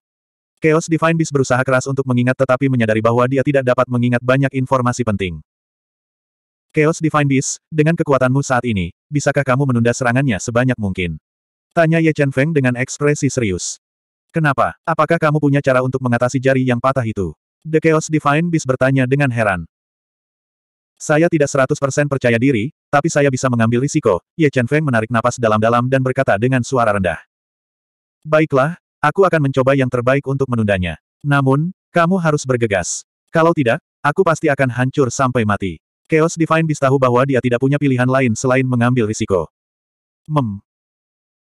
Chaos Divine Beast berusaha keras untuk mengingat tetapi menyadari bahwa dia tidak dapat mengingat banyak informasi penting. Chaos Divine Beast, dengan kekuatanmu saat ini, bisakah kamu menunda serangannya sebanyak mungkin? Tanya Ye Chen Feng dengan ekspresi serius. Kenapa? Apakah kamu punya cara untuk mengatasi jari yang patah itu? The Chaos Divine Beast bertanya dengan heran. Saya tidak 100% percaya diri, tapi saya bisa mengambil risiko. Ye Chen Feng menarik napas dalam-dalam dan berkata dengan suara rendah. Baiklah, aku akan mencoba yang terbaik untuk menundanya. Namun, kamu harus bergegas. Kalau tidak, aku pasti akan hancur sampai mati. Chaos Divine Beast tahu bahwa dia tidak punya pilihan lain selain mengambil risiko. Mem,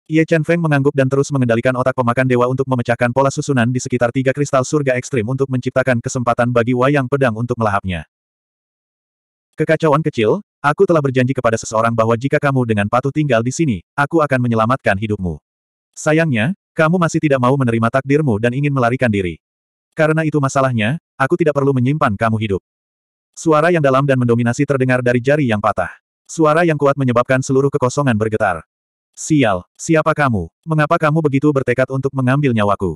Ye Chen Feng mengangguk dan terus mengendalikan otak pemakan dewa untuk memecahkan pola susunan di sekitar tiga kristal surga ekstrim untuk menciptakan kesempatan bagi wayang pedang untuk melahapnya. Kekacauan kecil, aku telah berjanji kepada seseorang bahwa jika kamu dengan patuh tinggal di sini, aku akan menyelamatkan hidupmu. Sayangnya, kamu masih tidak mau menerima takdirmu dan ingin melarikan diri. Karena itu masalahnya, aku tidak perlu menyimpan kamu hidup. Suara yang dalam dan mendominasi terdengar dari jari yang patah. Suara yang kuat menyebabkan seluruh kekosongan bergetar. Sial, siapa kamu? Mengapa kamu begitu bertekad untuk mengambil nyawaku?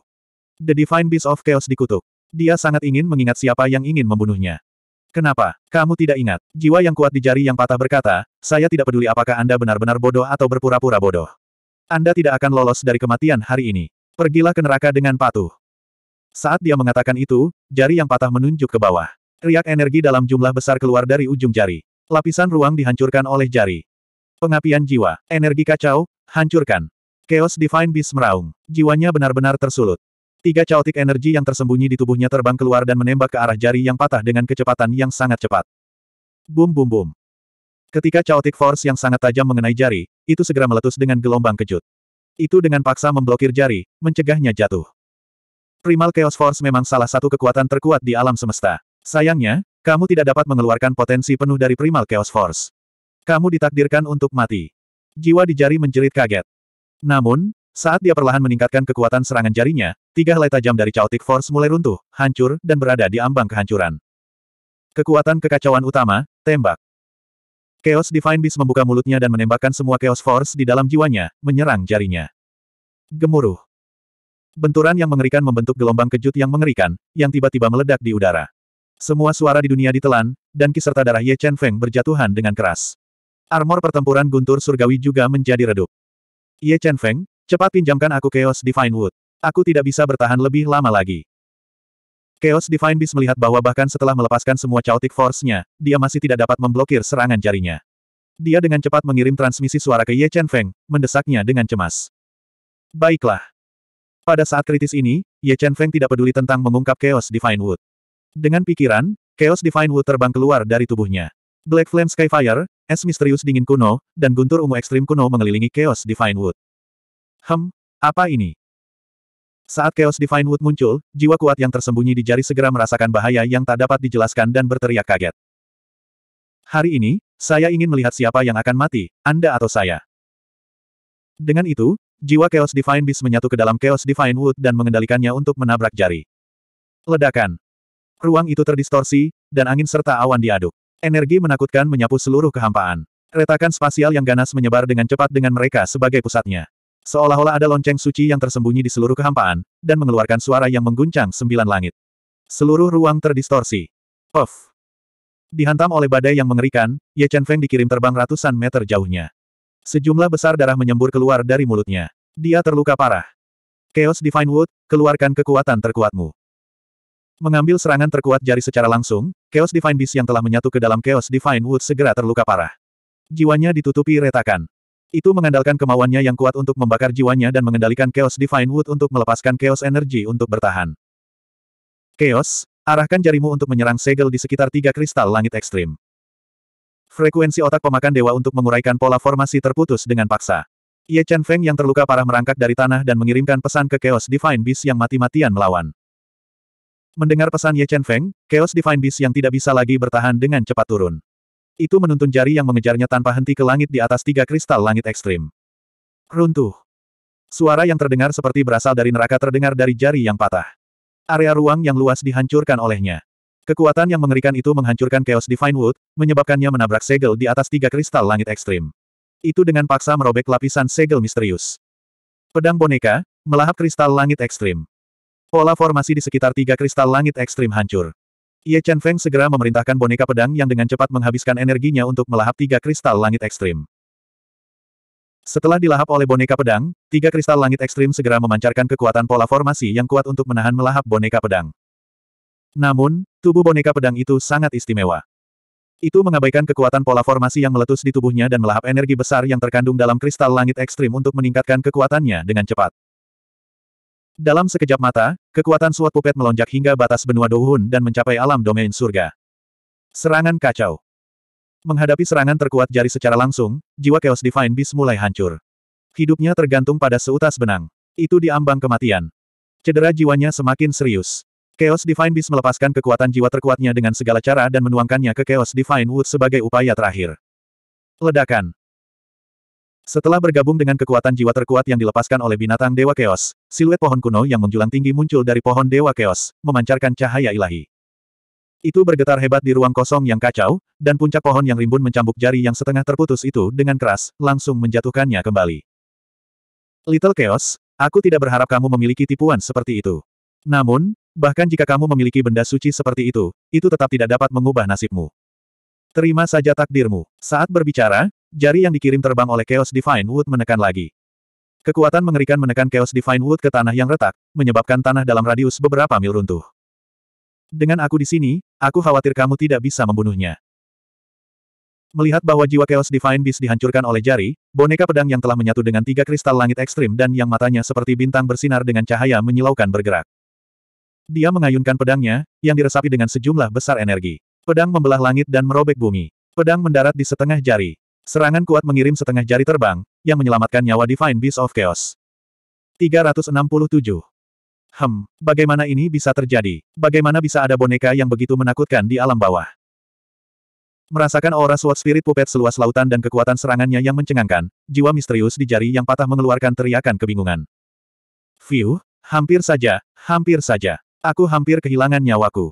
The Divine Beast of Chaos dikutuk. Dia sangat ingin mengingat siapa yang ingin membunuhnya. Kenapa? Kamu tidak ingat? Jiwa yang kuat di jari yang patah berkata, saya tidak peduli apakah Anda benar-benar bodoh atau berpura-pura bodoh. Anda tidak akan lolos dari kematian hari ini. Pergilah ke neraka dengan patuh. Saat dia mengatakan itu, jari yang patah menunjuk ke bawah. Riak energi dalam jumlah besar keluar dari ujung jari. Lapisan ruang dihancurkan oleh jari. Pengapian jiwa, energi kacau, hancurkan. Chaos Divine Beast meraung. Jiwanya benar-benar tersulut. Tiga caotik energi yang tersembunyi di tubuhnya terbang keluar dan menembak ke arah jari yang patah dengan kecepatan yang sangat cepat. Bum bum bum. Ketika chaotic force yang sangat tajam mengenai jari, itu segera meletus dengan gelombang kejut. Itu dengan paksa memblokir jari, mencegahnya jatuh. Primal Chaos Force memang salah satu kekuatan terkuat di alam semesta. Sayangnya, kamu tidak dapat mengeluarkan potensi penuh dari Primal Chaos Force. Kamu ditakdirkan untuk mati. Jiwa di jari menjerit kaget. Namun, saat dia perlahan meningkatkan kekuatan serangan jarinya, tiga helai tajam dari Chaotic Force mulai runtuh, hancur, dan berada di ambang kehancuran. Kekuatan kekacauan utama, tembak. Chaos Divine Beast membuka mulutnya dan menembakkan semua Chaos Force di dalam jiwanya, menyerang jarinya. Gemuruh. Benturan yang mengerikan membentuk gelombang kejut yang mengerikan, yang tiba-tiba meledak di udara. Semua suara di dunia ditelan, dan kiserta darah Ye Chen Feng berjatuhan dengan keras. Armor pertempuran guntur surgawi juga menjadi redup. Ye Chen Feng, cepat pinjamkan aku Chaos Divine Wood. Aku tidak bisa bertahan lebih lama lagi. Chaos Divine Beast melihat bahwa bahkan setelah melepaskan semua Chaotic Force-nya, dia masih tidak dapat memblokir serangan jarinya. Dia dengan cepat mengirim transmisi suara ke Ye Chen Feng, mendesaknya dengan cemas. Baiklah. Pada saat kritis ini, Ye Chen Feng tidak peduli tentang mengungkap Chaos Divine Wood. Dengan pikiran, Chaos Divine Wood terbang keluar dari tubuhnya. Black Flame Skyfire, Es misterius dingin kuno, dan guntur ungu ekstrim kuno mengelilingi Chaos Divine Wood. Hem, apa ini? Saat Chaos Divine Wood muncul, jiwa kuat yang tersembunyi di jari segera merasakan bahaya yang tak dapat dijelaskan dan berteriak kaget. Hari ini, saya ingin melihat siapa yang akan mati, Anda atau saya. Dengan itu, jiwa Chaos Divine Beast menyatu ke dalam Chaos Divine Wood dan mengendalikannya untuk menabrak jari. Ledakan. Ruang itu terdistorsi, dan angin serta awan diaduk. Energi menakutkan menyapu seluruh kehampaan. Retakan spasial yang ganas menyebar dengan cepat dengan mereka sebagai pusatnya. Seolah-olah ada lonceng suci yang tersembunyi di seluruh kehampaan, dan mengeluarkan suara yang mengguncang sembilan langit. Seluruh ruang terdistorsi. Puff. Dihantam oleh badai yang mengerikan, Ye Chen Feng dikirim terbang ratusan meter jauhnya. Sejumlah besar darah menyembur keluar dari mulutnya. Dia terluka parah. Chaos Divine Wood, keluarkan kekuatan terkuatmu. Mengambil serangan terkuat jari secara langsung, Chaos Divine Beast yang telah menyatu ke dalam Chaos Divine Wood segera terluka parah. Jiwanya ditutupi retakan. Itu mengandalkan kemauannya yang kuat untuk membakar jiwanya dan mengendalikan Chaos Divine Wood untuk melepaskan Chaos Energy untuk bertahan. Chaos, arahkan jarimu untuk menyerang segel di sekitar tiga kristal langit ekstrim. Frekuensi otak pemakan dewa untuk menguraikan pola formasi terputus dengan paksa. Ye Chen Feng yang terluka parah merangkak dari tanah dan mengirimkan pesan ke Chaos Divine Beast yang mati-matian melawan. Mendengar pesan Ye Chen Feng, Chaos Divine Beast yang tidak bisa lagi bertahan dengan cepat turun. Itu menuntun jari yang mengejarnya tanpa henti ke langit di atas tiga kristal langit ekstrim. Runtuh. Suara yang terdengar seperti berasal dari neraka terdengar dari jari yang patah. Area ruang yang luas dihancurkan olehnya. Kekuatan yang mengerikan itu menghancurkan Chaos Divine Wood, menyebabkannya menabrak segel di atas tiga kristal langit ekstrim. Itu dengan paksa merobek lapisan segel misterius. Pedang boneka, melahap kristal langit ekstrim. Pola formasi di sekitar tiga kristal langit ekstrim hancur. Ye Chen Feng segera memerintahkan boneka pedang yang dengan cepat menghabiskan energinya untuk melahap tiga kristal langit ekstrim. Setelah dilahap oleh boneka pedang, tiga kristal langit ekstrim segera memancarkan kekuatan pola formasi yang kuat untuk menahan melahap boneka pedang. Namun, tubuh boneka pedang itu sangat istimewa. Itu mengabaikan kekuatan pola formasi yang meletus di tubuhnya dan melahap energi besar yang terkandung dalam kristal langit ekstrim untuk meningkatkan kekuatannya dengan cepat. Dalam sekejap mata, kekuatan suat pupet melonjak hingga batas benua Douhun dan mencapai alam domain surga. Serangan kacau. Menghadapi serangan terkuat jari secara langsung, jiwa Chaos Divine Beast mulai hancur. Hidupnya tergantung pada seutas benang. Itu diambang kematian. Cedera jiwanya semakin serius. Chaos Divine Beast melepaskan kekuatan jiwa terkuatnya dengan segala cara dan menuangkannya ke Chaos Divine Wood sebagai upaya terakhir. Ledakan. Setelah bergabung dengan kekuatan jiwa terkuat yang dilepaskan oleh binatang Dewa Keos, siluet pohon kuno yang menjulang tinggi muncul dari pohon Dewa Keos, memancarkan cahaya ilahi. Itu bergetar hebat di ruang kosong yang kacau, dan puncak pohon yang rimbun mencambuk jari yang setengah terputus itu dengan keras, langsung menjatuhkannya kembali. Little Chaos, aku tidak berharap kamu memiliki tipuan seperti itu. Namun, bahkan jika kamu memiliki benda suci seperti itu, itu tetap tidak dapat mengubah nasibmu. Terima saja takdirmu. Saat berbicara, Jari yang dikirim terbang oleh Chaos Divine Wood menekan lagi. Kekuatan mengerikan menekan Chaos Divine Wood ke tanah yang retak, menyebabkan tanah dalam radius beberapa mil runtuh. Dengan aku di sini, aku khawatir kamu tidak bisa membunuhnya. Melihat bahwa jiwa Chaos Divine Beast dihancurkan oleh jari, boneka pedang yang telah menyatu dengan tiga kristal langit ekstrim dan yang matanya seperti bintang bersinar dengan cahaya menyilaukan bergerak. Dia mengayunkan pedangnya, yang diresapi dengan sejumlah besar energi. Pedang membelah langit dan merobek bumi. Pedang mendarat di setengah jari. Serangan kuat mengirim setengah jari terbang, yang menyelamatkan nyawa Divine Beast of Chaos. 367. Hem, bagaimana ini bisa terjadi? Bagaimana bisa ada boneka yang begitu menakutkan di alam bawah? Merasakan aura Sword Spirit Puppet seluas lautan dan kekuatan serangannya yang mencengangkan, jiwa misterius di jari yang patah mengeluarkan teriakan kebingungan. View, hampir saja, hampir saja. Aku hampir kehilangan nyawaku.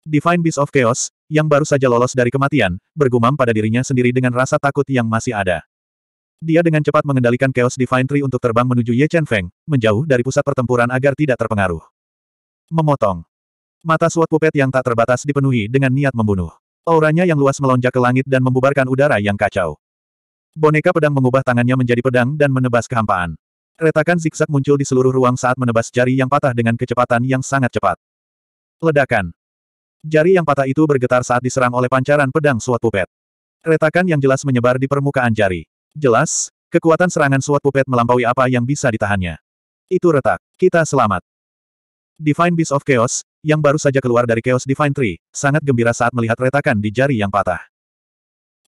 Divine Beast of Chaos, yang baru saja lolos dari kematian, bergumam pada dirinya sendiri dengan rasa takut yang masih ada. Dia dengan cepat mengendalikan Chaos Divine Tree untuk terbang menuju Ye Chen Feng, menjauh dari pusat pertempuran agar tidak terpengaruh. Memotong. Mata suat pupet yang tak terbatas dipenuhi dengan niat membunuh. Auranya yang luas melonjak ke langit dan membubarkan udara yang kacau. Boneka pedang mengubah tangannya menjadi pedang dan menebas kehampaan. Retakan zigzag muncul di seluruh ruang saat menebas jari yang patah dengan kecepatan yang sangat cepat. Ledakan. Jari yang patah itu bergetar saat diserang oleh pancaran pedang suat pupet. Retakan yang jelas menyebar di permukaan jari. Jelas, kekuatan serangan suat pupet melampaui apa yang bisa ditahannya. Itu retak. Kita selamat. Divine Beast of Chaos, yang baru saja keluar dari Chaos Divine Tree, sangat gembira saat melihat retakan di jari yang patah.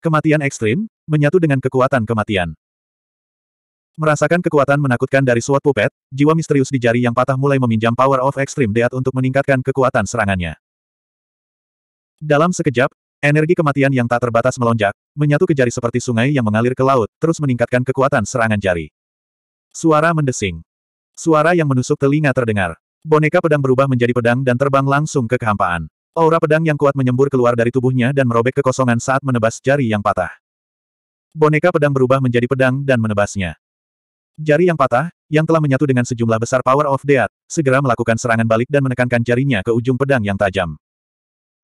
Kematian ekstrim, menyatu dengan kekuatan kematian. Merasakan kekuatan menakutkan dari suat pupet, jiwa misterius di jari yang patah mulai meminjam Power of Extreme Death untuk meningkatkan kekuatan serangannya. Dalam sekejap, energi kematian yang tak terbatas melonjak, menyatu ke jari seperti sungai yang mengalir ke laut, terus meningkatkan kekuatan serangan jari. Suara mendesing. Suara yang menusuk telinga terdengar. Boneka pedang berubah menjadi pedang dan terbang langsung ke kehampaan. Aura pedang yang kuat menyembur keluar dari tubuhnya dan merobek kekosongan saat menebas jari yang patah. Boneka pedang berubah menjadi pedang dan menebasnya. Jari yang patah, yang telah menyatu dengan sejumlah besar power of death, segera melakukan serangan balik dan menekankan jarinya ke ujung pedang yang tajam.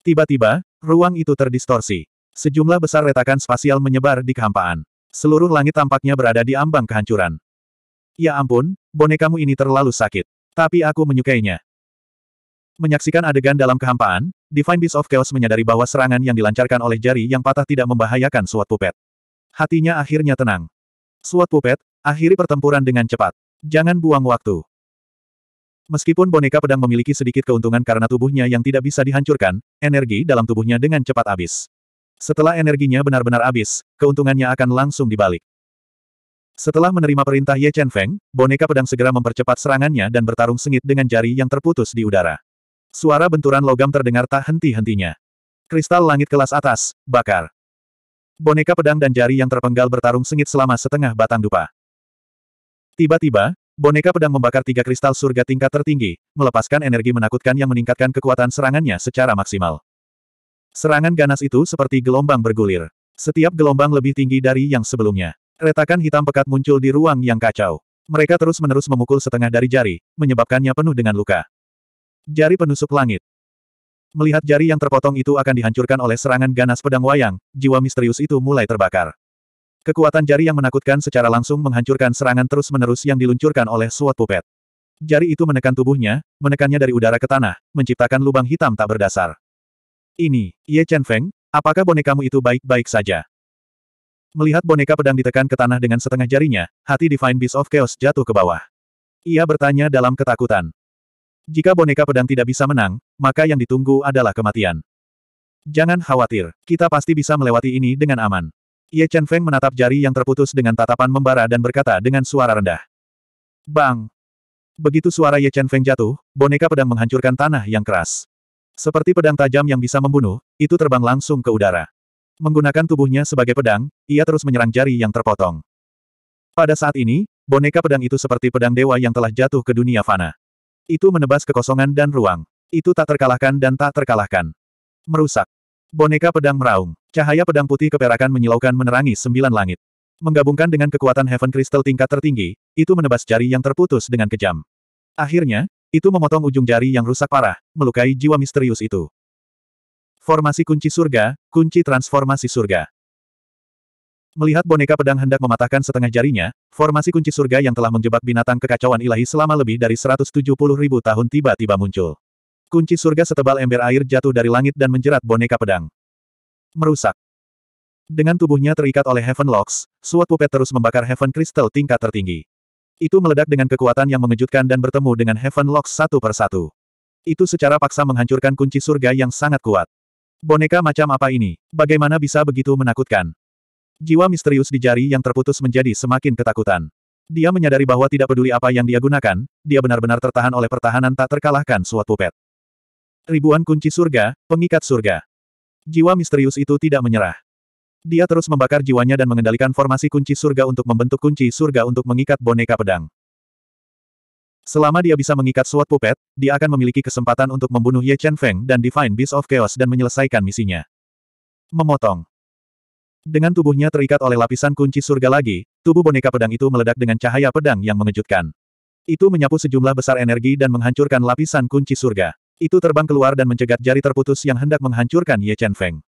Tiba-tiba, ruang itu terdistorsi. Sejumlah besar retakan spasial menyebar di kehampaan. Seluruh langit tampaknya berada di ambang kehancuran. Ya ampun, bonekamu ini terlalu sakit. Tapi aku menyukainya. Menyaksikan adegan dalam kehampaan, Divine Beast of Chaos menyadari bahwa serangan yang dilancarkan oleh jari yang patah tidak membahayakan Suat Pupet. Hatinya akhirnya tenang. Suat Pupet, akhiri pertempuran dengan cepat. Jangan buang waktu. Meskipun boneka pedang memiliki sedikit keuntungan karena tubuhnya yang tidak bisa dihancurkan, energi dalam tubuhnya dengan cepat habis. Setelah energinya benar-benar habis, keuntungannya akan langsung dibalik. Setelah menerima perintah Ye Chen Feng, boneka pedang segera mempercepat serangannya dan bertarung sengit dengan jari yang terputus di udara. Suara benturan logam terdengar tak henti-hentinya. Kristal langit kelas atas, bakar. Boneka pedang dan jari yang terpenggal bertarung sengit selama setengah batang dupa. Tiba-tiba, Boneka pedang membakar tiga kristal surga tingkat tertinggi, melepaskan energi menakutkan yang meningkatkan kekuatan serangannya secara maksimal. Serangan ganas itu seperti gelombang bergulir. Setiap gelombang lebih tinggi dari yang sebelumnya. Retakan hitam pekat muncul di ruang yang kacau. Mereka terus-menerus memukul setengah dari jari, menyebabkannya penuh dengan luka. Jari penusuk langit. Melihat jari yang terpotong itu akan dihancurkan oleh serangan ganas pedang wayang, jiwa misterius itu mulai terbakar. Kekuatan jari yang menakutkan secara langsung menghancurkan serangan terus-menerus yang diluncurkan oleh Sword Puppet. Jari itu menekan tubuhnya, menekannya dari udara ke tanah, menciptakan lubang hitam tak berdasar. Ini, Ye Chen Feng, apakah bonekamu itu baik-baik saja? Melihat boneka pedang ditekan ke tanah dengan setengah jarinya, hati Divine Beast of Chaos jatuh ke bawah. Ia bertanya dalam ketakutan. Jika boneka pedang tidak bisa menang, maka yang ditunggu adalah kematian. Jangan khawatir, kita pasti bisa melewati ini dengan aman. Ye Chen Feng menatap jari yang terputus dengan tatapan membara dan berkata dengan suara rendah. Bang! Begitu suara Ye Chen Feng jatuh, boneka pedang menghancurkan tanah yang keras. Seperti pedang tajam yang bisa membunuh, itu terbang langsung ke udara. Menggunakan tubuhnya sebagai pedang, ia terus menyerang jari yang terpotong. Pada saat ini, boneka pedang itu seperti pedang dewa yang telah jatuh ke dunia fana. Itu menebas kekosongan dan ruang. Itu tak terkalahkan dan tak terkalahkan. Merusak. Boneka pedang meraung. Cahaya pedang putih keperakan menyilaukan menerangi sembilan langit. Menggabungkan dengan kekuatan Heaven Crystal tingkat tertinggi, itu menebas jari yang terputus dengan kejam. Akhirnya, itu memotong ujung jari yang rusak parah, melukai jiwa misterius itu. Formasi kunci surga, kunci transformasi surga. Melihat boneka pedang hendak mematahkan setengah jarinya, formasi kunci surga yang telah menjebak binatang kekacauan ilahi selama lebih dari 170 ribu tahun tiba-tiba muncul. Kunci surga setebal ember air jatuh dari langit dan menjerat boneka pedang. Merusak. Dengan tubuhnya terikat oleh Heaven Locks, Suat Pupet terus membakar Heaven Crystal tingkat tertinggi. Itu meledak dengan kekuatan yang mengejutkan dan bertemu dengan Heaven Locks satu persatu. Itu secara paksa menghancurkan kunci surga yang sangat kuat. Boneka macam apa ini? Bagaimana bisa begitu menakutkan? Jiwa misterius di jari yang terputus menjadi semakin ketakutan. Dia menyadari bahwa tidak peduli apa yang dia gunakan, dia benar-benar tertahan oleh pertahanan tak terkalahkan suat pupet. Ribuan kunci surga, pengikat surga jiwa misterius itu tidak menyerah. Dia terus membakar jiwanya dan mengendalikan formasi kunci surga untuk membentuk kunci surga untuk mengikat boneka pedang. Selama dia bisa mengikat suat pupet, dia akan memiliki kesempatan untuk membunuh Ye Chen Feng dan Divine Beast of Chaos dan menyelesaikan misinya. Memotong. Dengan tubuhnya terikat oleh lapisan kunci surga lagi, tubuh boneka pedang itu meledak dengan cahaya pedang yang mengejutkan. Itu menyapu sejumlah besar energi dan menghancurkan lapisan kunci surga. Itu terbang keluar dan mencegat jari terputus yang hendak menghancurkan Ye Chen Feng.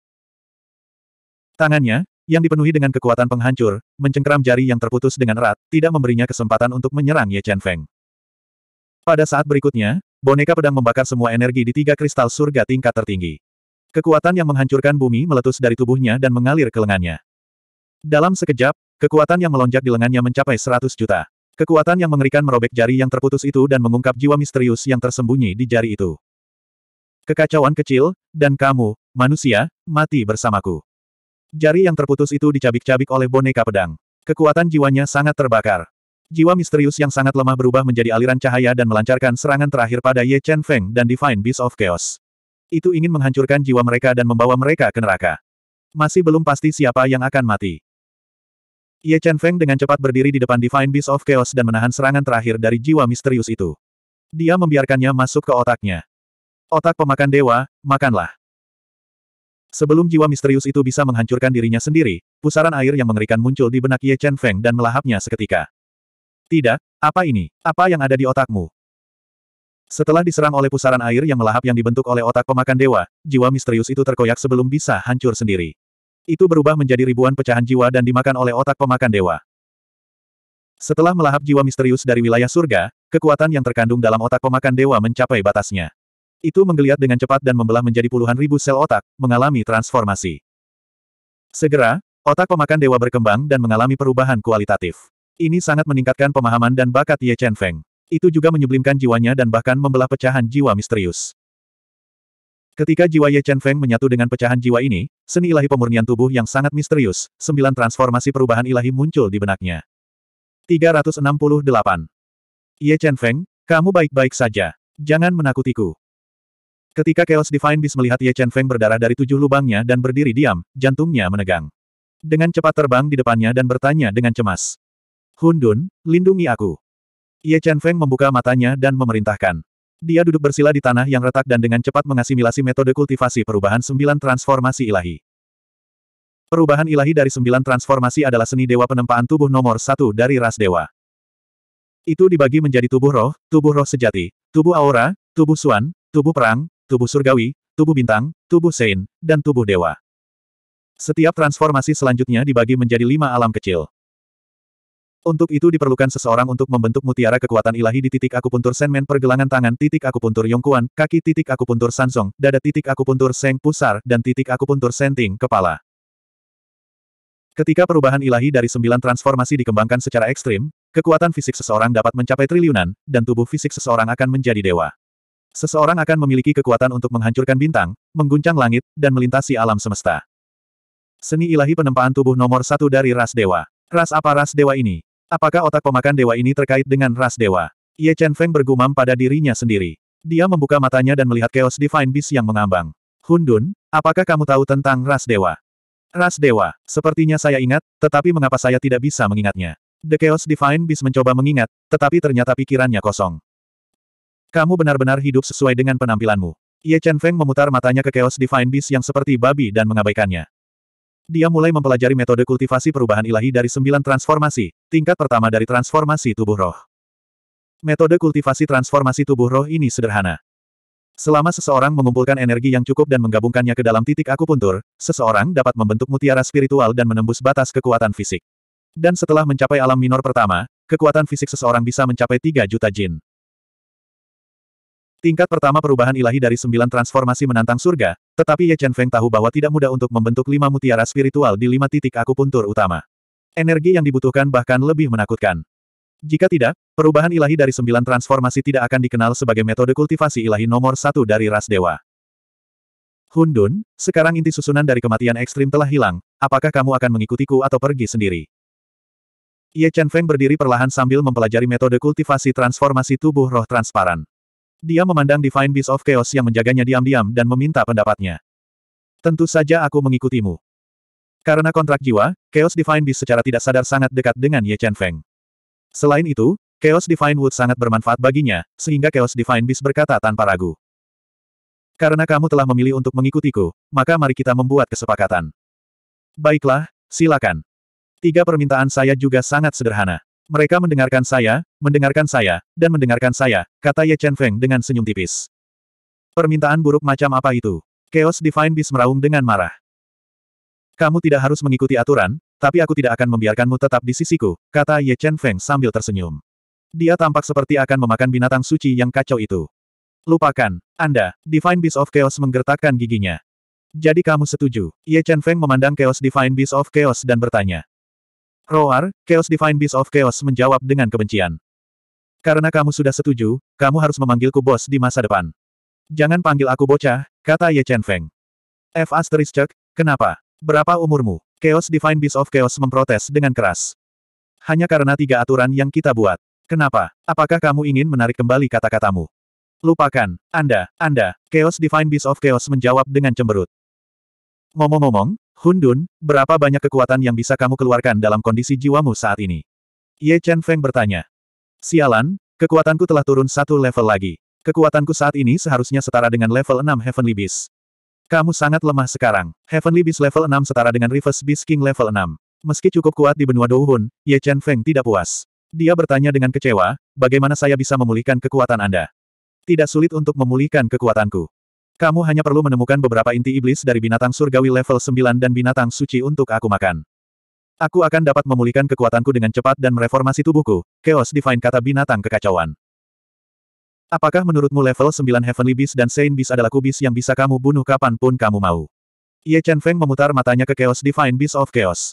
Tangannya, yang dipenuhi dengan kekuatan penghancur, mencengkram jari yang terputus dengan erat, tidak memberinya kesempatan untuk menyerang Ye Chen Feng. Pada saat berikutnya, boneka pedang membakar semua energi di tiga kristal surga tingkat tertinggi. Kekuatan yang menghancurkan bumi meletus dari tubuhnya dan mengalir ke lengannya. Dalam sekejap, kekuatan yang melonjak di lengannya mencapai seratus juta. Kekuatan yang mengerikan merobek jari yang terputus itu dan mengungkap jiwa misterius yang tersembunyi di jari itu. Kekacauan kecil, dan kamu, manusia, mati bersamaku. Jari yang terputus itu dicabik-cabik oleh boneka pedang. Kekuatan jiwanya sangat terbakar. Jiwa misterius yang sangat lemah berubah menjadi aliran cahaya dan melancarkan serangan terakhir pada Ye Chen Feng dan Divine Beast of Chaos. Itu ingin menghancurkan jiwa mereka dan membawa mereka ke neraka. Masih belum pasti siapa yang akan mati. Ye Chen Feng dengan cepat berdiri di depan Divine Beast of Chaos dan menahan serangan terakhir dari jiwa misterius itu. Dia membiarkannya masuk ke otaknya. Otak pemakan dewa, makanlah. Sebelum jiwa misterius itu bisa menghancurkan dirinya sendiri, pusaran air yang mengerikan muncul di benak Ye Chen Feng dan melahapnya seketika. Tidak, apa ini? Apa yang ada di otakmu? Setelah diserang oleh pusaran air yang melahap yang dibentuk oleh otak pemakan dewa, jiwa misterius itu terkoyak sebelum bisa hancur sendiri. Itu berubah menjadi ribuan pecahan jiwa dan dimakan oleh otak pemakan dewa. Setelah melahap jiwa misterius dari wilayah surga, kekuatan yang terkandung dalam otak pemakan dewa mencapai batasnya. Itu menggeliat dengan cepat dan membelah menjadi puluhan ribu sel otak, mengalami transformasi. Segera, otak pemakan dewa berkembang dan mengalami perubahan kualitatif. Ini sangat meningkatkan pemahaman dan bakat Ye Chen Feng. Itu juga menyublimkan jiwanya dan bahkan membelah pecahan jiwa misterius. Ketika jiwa Ye Chen Feng menyatu dengan pecahan jiwa ini, seni ilahi pemurnian tubuh yang sangat misterius, sembilan transformasi perubahan ilahi muncul di benaknya. 368. Ye Chen Feng, kamu baik-baik saja. Jangan menakutiku. Ketika Chaos Divine Beast melihat Ye Chen Feng berdarah dari tujuh lubangnya dan berdiri diam, jantungnya menegang. Dengan cepat terbang di depannya dan bertanya dengan cemas. Hun Dun, lindungi aku. Ye Chen Feng membuka matanya dan memerintahkan. Dia duduk bersila di tanah yang retak dan dengan cepat mengasimilasi metode kultivasi perubahan sembilan transformasi ilahi. Perubahan ilahi dari sembilan transformasi adalah seni dewa penempaan tubuh nomor satu dari ras dewa. Itu dibagi menjadi tubuh roh, tubuh roh sejati, tubuh aura, tubuh suan, tubuh perang, tubuh surgawi, tubuh bintang, tubuh sein, dan tubuh dewa. Setiap transformasi selanjutnya dibagi menjadi lima alam kecil. Untuk itu diperlukan seseorang untuk membentuk mutiara kekuatan ilahi di titik akupuntur senmen pergelangan tangan titik akupuntur yongkuan, kaki titik akupuntur sansong, dada titik akupuntur seng pusar, dan titik akupuntur senting, kepala. Ketika perubahan ilahi dari sembilan transformasi dikembangkan secara ekstrim, kekuatan fisik seseorang dapat mencapai triliunan, dan tubuh fisik seseorang akan menjadi dewa. Seseorang akan memiliki kekuatan untuk menghancurkan bintang, mengguncang langit, dan melintasi alam semesta. Seni ilahi penempaan tubuh nomor satu dari ras dewa. Ras apa ras dewa ini? Apakah otak pemakan dewa ini terkait dengan ras dewa? Ye Chen Feng bergumam pada dirinya sendiri. Dia membuka matanya dan melihat Chaos Divine Beast yang mengambang. Hundun, apakah kamu tahu tentang ras dewa? Ras dewa, sepertinya saya ingat, tetapi mengapa saya tidak bisa mengingatnya? The Chaos Divine Beast mencoba mengingat, tetapi ternyata pikirannya kosong. Kamu benar-benar hidup sesuai dengan penampilanmu. Ye Chen Feng memutar matanya ke Chaos Divine Beast yang seperti babi dan mengabaikannya. Dia mulai mempelajari metode kultivasi perubahan ilahi dari sembilan transformasi, tingkat pertama dari transformasi tubuh roh. Metode kultivasi transformasi tubuh roh ini sederhana. Selama seseorang mengumpulkan energi yang cukup dan menggabungkannya ke dalam titik akupuntur, seseorang dapat membentuk mutiara spiritual dan menembus batas kekuatan fisik. Dan setelah mencapai alam minor pertama, kekuatan fisik seseorang bisa mencapai 3 juta jin. Tingkat pertama perubahan ilahi dari sembilan transformasi menantang surga, tetapi Ye Chen Feng tahu bahwa tidak mudah untuk membentuk lima mutiara spiritual di lima titik akupuntur utama. Energi yang dibutuhkan bahkan lebih menakutkan. Jika tidak, perubahan ilahi dari sembilan transformasi tidak akan dikenal sebagai metode kultivasi ilahi nomor satu dari ras dewa. Hundun, sekarang inti susunan dari kematian ekstrim telah hilang, apakah kamu akan mengikutiku atau pergi sendiri? Ye Chen Feng berdiri perlahan sambil mempelajari metode kultivasi transformasi tubuh roh transparan. Dia memandang Divine Beast of Chaos yang menjaganya diam-diam dan meminta pendapatnya. Tentu saja aku mengikutimu. Karena kontrak jiwa, Chaos Divine Beast secara tidak sadar sangat dekat dengan Ye Chen Feng. Selain itu, Chaos Divine Wood sangat bermanfaat baginya, sehingga Chaos Divine Beast berkata tanpa ragu. Karena kamu telah memilih untuk mengikutiku, maka mari kita membuat kesepakatan. Baiklah, silakan. Tiga permintaan saya juga sangat sederhana. Mereka mendengarkan saya, mendengarkan saya, dan mendengarkan saya, kata Ye Chen Feng dengan senyum tipis. Permintaan buruk macam apa itu? Chaos Divine Beast meraung dengan marah. Kamu tidak harus mengikuti aturan, tapi aku tidak akan membiarkanmu tetap di sisiku, kata Ye Chen Feng sambil tersenyum. Dia tampak seperti akan memakan binatang suci yang kacau itu. Lupakan, Anda, Divine Beast of Chaos menggertakkan giginya. Jadi kamu setuju? Ye Chen Feng memandang Chaos Divine Beast of Chaos dan bertanya. Roar, Chaos Divine Beast of Chaos menjawab dengan kebencian. Karena kamu sudah setuju, kamu harus memanggilku bos di masa depan. Jangan panggil aku bocah, kata Ye Chen Feng. F asterisk, kenapa? Berapa umurmu? Chaos Divine Beast of Chaos memprotes dengan keras. Hanya karena tiga aturan yang kita buat. Kenapa? Apakah kamu ingin menarik kembali kata-katamu? Lupakan, Anda, Anda, Chaos Divine Beast of Chaos menjawab dengan cemberut. Ngomong-ngomong, Hundun, berapa banyak kekuatan yang bisa kamu keluarkan dalam kondisi jiwamu saat ini? Ye Chen Feng bertanya. Sialan, kekuatanku telah turun satu level lagi. Kekuatanku saat ini seharusnya setara dengan level 6 Heavenly Beast. Kamu sangat lemah sekarang. Heavenly Beast level 6 setara dengan Reverse Beast King level 6. Meski cukup kuat di benua Douhun, Ye Chen Feng tidak puas. Dia bertanya dengan kecewa, bagaimana saya bisa memulihkan kekuatan Anda? Tidak sulit untuk memulihkan kekuatanku. Kamu hanya perlu menemukan beberapa inti iblis dari binatang surgawi level 9 dan binatang suci untuk aku makan. Aku akan dapat memulihkan kekuatanku dengan cepat dan mereformasi tubuhku, Chaos Divine kata binatang kekacauan. Apakah menurutmu level 9 Heavenly Beast dan Saint Beast adalah kubis yang bisa kamu bunuh kapanpun kamu mau? Ye Chen Feng memutar matanya ke Chaos Divine Beast of Chaos.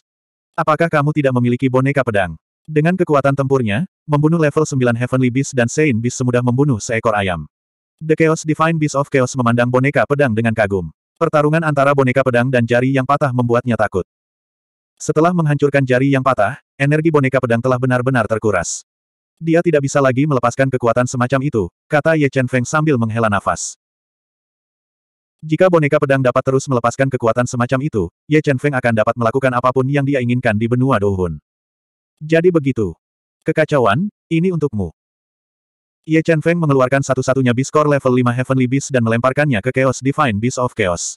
Apakah kamu tidak memiliki boneka pedang? Dengan kekuatan tempurnya, membunuh level 9 Heavenly Beast dan Saint Beast semudah membunuh seekor ayam. The Chaos Divine Beast of Chaos memandang boneka pedang dengan kagum. Pertarungan antara boneka pedang dan jari yang patah membuatnya takut. Setelah menghancurkan jari yang patah, energi boneka pedang telah benar-benar terkuras. Dia tidak bisa lagi melepaskan kekuatan semacam itu, kata Ye Chen Feng sambil menghela nafas. Jika boneka pedang dapat terus melepaskan kekuatan semacam itu, Ye Chen Feng akan dapat melakukan apapun yang dia inginkan di benua Dohun. Jadi begitu. Kekacauan, ini untukmu. Ye Chen Feng mengeluarkan satu-satunya biskor level 5 Heavenly Beast dan melemparkannya ke Chaos Divine Beast of Chaos.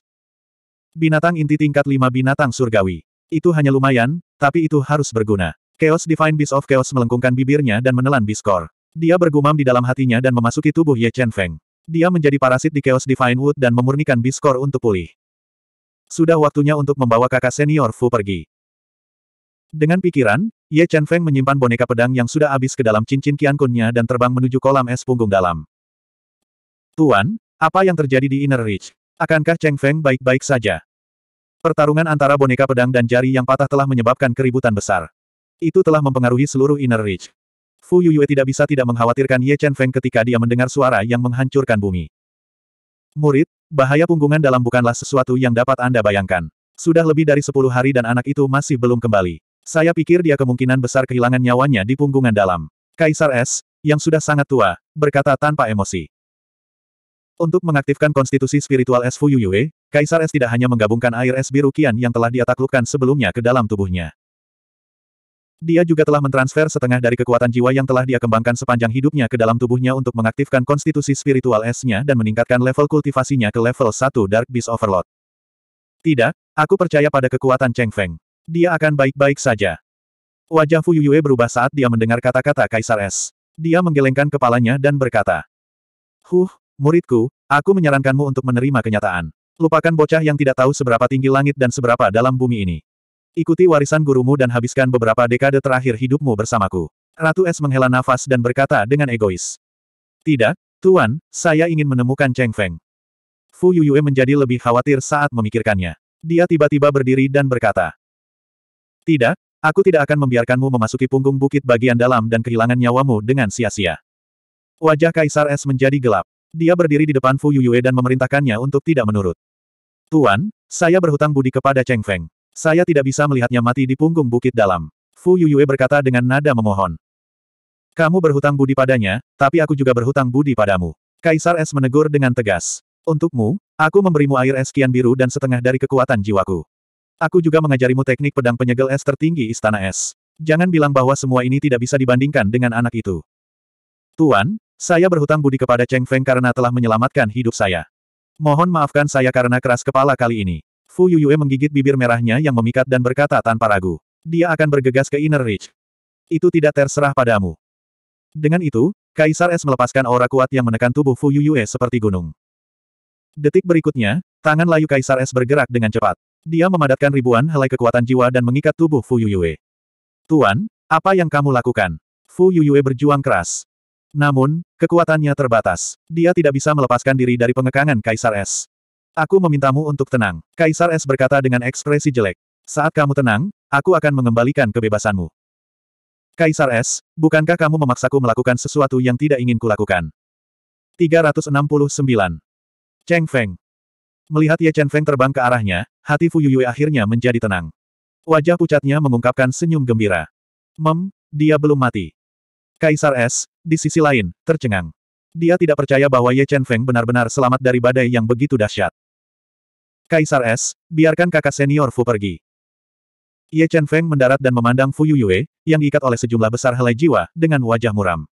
Binatang inti tingkat 5 binatang surgawi. Itu hanya lumayan, tapi itu harus berguna. Chaos Divine Beast of Chaos melengkungkan bibirnya dan menelan biskor. Dia bergumam di dalam hatinya dan memasuki tubuh Ye Chen Feng. Dia menjadi parasit di Chaos Divine Wood dan memurnikan biskor untuk pulih. Sudah waktunya untuk membawa kakak senior Fu pergi. Dengan pikiran, Ye Chen Feng menyimpan boneka pedang yang sudah habis ke dalam cincin kiankunnya dan terbang menuju kolam es punggung dalam. Tuan, apa yang terjadi di Inner Reach? Akankah Cheng Feng baik-baik saja? Pertarungan antara boneka pedang dan jari yang patah telah menyebabkan keributan besar. Itu telah mempengaruhi seluruh Inner Reach. Fu Yuyue tidak bisa tidak mengkhawatirkan Ye Chen Feng ketika dia mendengar suara yang menghancurkan bumi. Murid, bahaya punggungan dalam bukanlah sesuatu yang dapat Anda bayangkan. Sudah lebih dari sepuluh hari dan anak itu masih belum kembali. Saya pikir dia kemungkinan besar kehilangan nyawanya di punggungan dalam. Kaisar S, yang sudah sangat tua, berkata tanpa emosi. Untuk mengaktifkan konstitusi spiritual S Es Yuyue, Kaisar S tidak hanya menggabungkan air es biru kian yang telah dia taklukkan sebelumnya ke dalam tubuhnya. Dia juga telah mentransfer setengah dari kekuatan jiwa yang telah dia kembangkan sepanjang hidupnya ke dalam tubuhnya untuk mengaktifkan konstitusi spiritual esnya dan meningkatkan level kultivasinya ke level 1 Dark Beast Overlord. Tidak, aku percaya pada kekuatan Cheng Feng. Dia akan baik-baik saja. Wajah Fu Yuyue berubah saat dia mendengar kata-kata Kaisar Es. Dia menggelengkan kepalanya dan berkata, Huh, muridku, aku menyarankanmu untuk menerima kenyataan. Lupakan bocah yang tidak tahu seberapa tinggi langit dan seberapa dalam bumi ini. Ikuti warisan gurumu dan habiskan beberapa dekade terakhir hidupmu bersamaku. Ratu Es menghela nafas dan berkata dengan egois. Tidak, Tuan, saya ingin menemukan Cheng Feng. Fu Yuyue menjadi lebih khawatir saat memikirkannya. Dia tiba-tiba berdiri dan berkata, tidak, aku tidak akan membiarkanmu memasuki punggung bukit bagian dalam dan kehilangan nyawamu dengan sia-sia. Wajah Kaisar S menjadi gelap. Dia berdiri di depan Fu Yuyue dan memerintahkannya untuk tidak menurut. Tuan, saya berhutang budi kepada Cheng Feng. Saya tidak bisa melihatnya mati di punggung bukit dalam. Fu Yuyue berkata dengan nada memohon. Kamu berhutang budi padanya, tapi aku juga berhutang budi padamu. Kaisar S menegur dengan tegas. Untukmu, aku memberimu air es kian biru dan setengah dari kekuatan jiwaku. Aku juga mengajarimu teknik pedang penyegel es tertinggi Istana Es. Jangan bilang bahwa semua ini tidak bisa dibandingkan dengan anak itu. Tuan, saya berhutang budi kepada Cheng Feng karena telah menyelamatkan hidup saya. Mohon maafkan saya karena keras kepala kali ini. Fu Yuyue menggigit bibir merahnya yang memikat dan berkata tanpa ragu. Dia akan bergegas ke Inner Reach. Itu tidak terserah padamu. Dengan itu, Kaisar Es melepaskan aura kuat yang menekan tubuh Fu Yuyue seperti gunung. Detik berikutnya, tangan layu Kaisar Es bergerak dengan cepat. Dia memadatkan ribuan helai kekuatan jiwa dan mengikat tubuh Fu Yuyue. Tuan, apa yang kamu lakukan? Fu Yuyue berjuang keras. Namun, kekuatannya terbatas. Dia tidak bisa melepaskan diri dari pengekangan Kaisar Es. Aku memintamu untuk tenang. Kaisar Es berkata dengan ekspresi jelek. Saat kamu tenang, aku akan mengembalikan kebebasanmu. Kaisar Es, bukankah kamu memaksaku melakukan sesuatu yang tidak ingin kulakukan? 369. Cheng Feng, Melihat Ye Chen Feng terbang ke arahnya, hati Fu Yuyue akhirnya menjadi tenang. Wajah pucatnya mengungkapkan senyum gembira. Mem, dia belum mati. Kaisar S, di sisi lain, tercengang. Dia tidak percaya bahwa Ye Chen Feng benar-benar selamat dari badai yang begitu dahsyat. Kaisar S, biarkan kakak senior Fu pergi. Ye Chen Feng mendarat dan memandang Fu Yuyue, yang diikat oleh sejumlah besar helai jiwa, dengan wajah muram.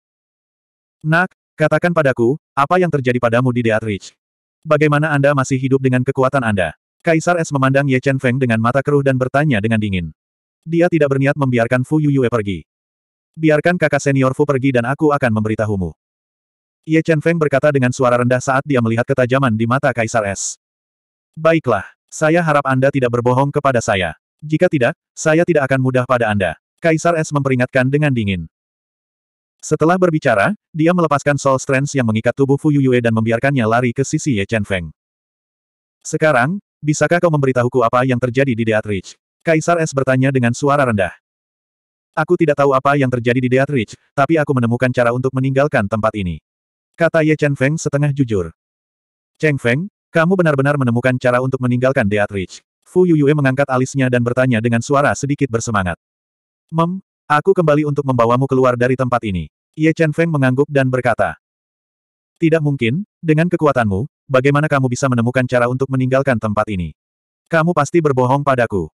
Nak, katakan padaku, apa yang terjadi padamu di Deatrich. Bagaimana Anda masih hidup dengan kekuatan Anda? Kaisar Es memandang Ye Chen Feng dengan mata keruh dan bertanya dengan dingin. Dia tidak berniat membiarkan Fu Yuyue pergi. Biarkan kakak senior Fu pergi dan aku akan memberitahumu. Ye Chen Feng berkata dengan suara rendah saat dia melihat ketajaman di mata Kaisar Es. Baiklah, saya harap Anda tidak berbohong kepada saya. Jika tidak, saya tidak akan mudah pada Anda. Kaisar Es memperingatkan dengan dingin. Setelah berbicara, dia melepaskan soul Strength yang mengikat tubuh Fu Yuyue dan membiarkannya lari ke sisi Ye Chen Feng. Sekarang, bisakah kau memberitahuku apa yang terjadi di Deatrich? Kaisar Es bertanya dengan suara rendah. Aku tidak tahu apa yang terjadi di Deatrich, tapi aku menemukan cara untuk meninggalkan tempat ini. Kata Ye Chen Feng setengah jujur. Cheng Feng, kamu benar-benar menemukan cara untuk meninggalkan Deatrich. Fu Yuyue mengangkat alisnya dan bertanya dengan suara sedikit bersemangat. Mem, aku kembali untuk membawamu keluar dari tempat ini. Ye Chen Feng mengangguk dan berkata. Tidak mungkin, dengan kekuatanmu, bagaimana kamu bisa menemukan cara untuk meninggalkan tempat ini? Kamu pasti berbohong padaku.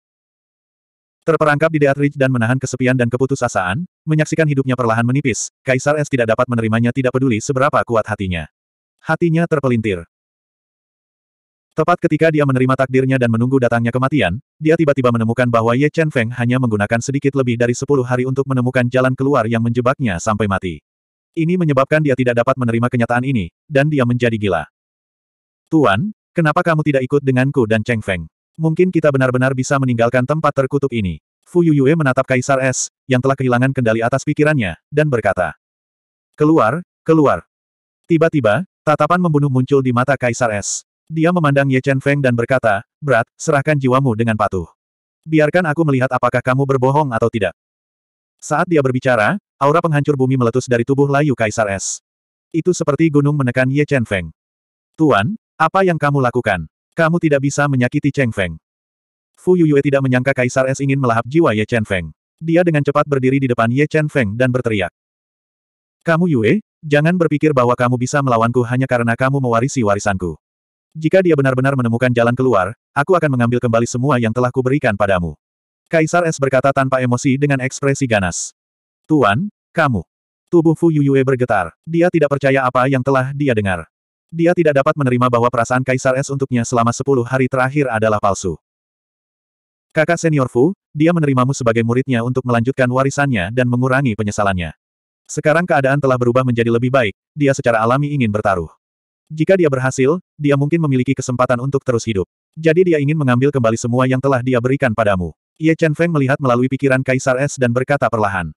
Terperangkap di Death Ridge dan menahan kesepian dan keputusasaan, menyaksikan hidupnya perlahan menipis, Kaisar Es tidak dapat menerimanya tidak peduli seberapa kuat hatinya. Hatinya terpelintir. Tepat ketika dia menerima takdirnya dan menunggu datangnya kematian, dia tiba-tiba menemukan bahwa Ye Chen Feng hanya menggunakan sedikit lebih dari 10 hari untuk menemukan jalan keluar yang menjebaknya sampai mati. Ini menyebabkan dia tidak dapat menerima kenyataan ini, dan dia menjadi gila. Tuan, kenapa kamu tidak ikut denganku dan Cheng Feng? Mungkin kita benar-benar bisa meninggalkan tempat terkutuk ini. Fu Yue menatap Kaisar Es, yang telah kehilangan kendali atas pikirannya, dan berkata. Keluar, keluar. Tiba-tiba, tatapan membunuh muncul di mata Kaisar Es. Dia memandang Ye Chen Feng dan berkata, Berat, serahkan jiwamu dengan patuh. Biarkan aku melihat apakah kamu berbohong atau tidak. Saat dia berbicara, aura penghancur bumi meletus dari tubuh layu Kaisar Es. Itu seperti gunung menekan Ye Chen Feng. Tuan, apa yang kamu lakukan? Kamu tidak bisa menyakiti Cheng Feng. Fu Yuyue tidak menyangka Kaisar Es ingin melahap jiwa Ye Chen Feng. Dia dengan cepat berdiri di depan Ye Chen Feng dan berteriak. Kamu Yue, jangan berpikir bahwa kamu bisa melawanku hanya karena kamu mewarisi warisanku. Jika dia benar-benar menemukan jalan keluar, aku akan mengambil kembali semua yang telah kuberikan padamu. Kaisar S berkata tanpa emosi dengan ekspresi ganas. Tuan, kamu. Tubuh Fu Yuyue bergetar. Dia tidak percaya apa yang telah dia dengar. Dia tidak dapat menerima bahwa perasaan Kaisar S untuknya selama sepuluh hari terakhir adalah palsu. Kakak senior Fu, dia menerimamu sebagai muridnya untuk melanjutkan warisannya dan mengurangi penyesalannya. Sekarang keadaan telah berubah menjadi lebih baik, dia secara alami ingin bertaruh. Jika dia berhasil, dia mungkin memiliki kesempatan untuk terus hidup. Jadi dia ingin mengambil kembali semua yang telah dia berikan padamu. Ye Chen Feng melihat melalui pikiran Kaisar S dan berkata perlahan.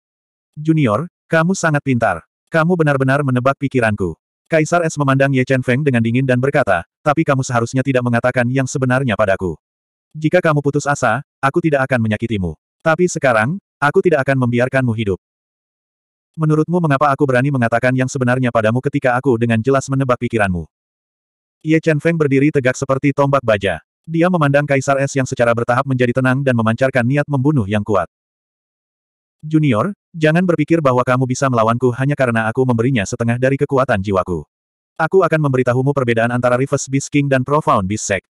Junior, kamu sangat pintar. Kamu benar-benar menebak pikiranku. Kaisar S memandang Ye Chen Feng dengan dingin dan berkata, tapi kamu seharusnya tidak mengatakan yang sebenarnya padaku. Jika kamu putus asa, aku tidak akan menyakitimu. Tapi sekarang, aku tidak akan membiarkanmu hidup. Menurutmu mengapa aku berani mengatakan yang sebenarnya padamu ketika aku dengan jelas menebak pikiranmu? Ye Chen Feng berdiri tegak seperti tombak baja. Dia memandang Kaisar Es yang secara bertahap menjadi tenang dan memancarkan niat membunuh yang kuat. Junior, jangan berpikir bahwa kamu bisa melawanku hanya karena aku memberinya setengah dari kekuatan jiwaku. Aku akan memberitahumu perbedaan antara Reverse Beast King dan Profound Beast Sect.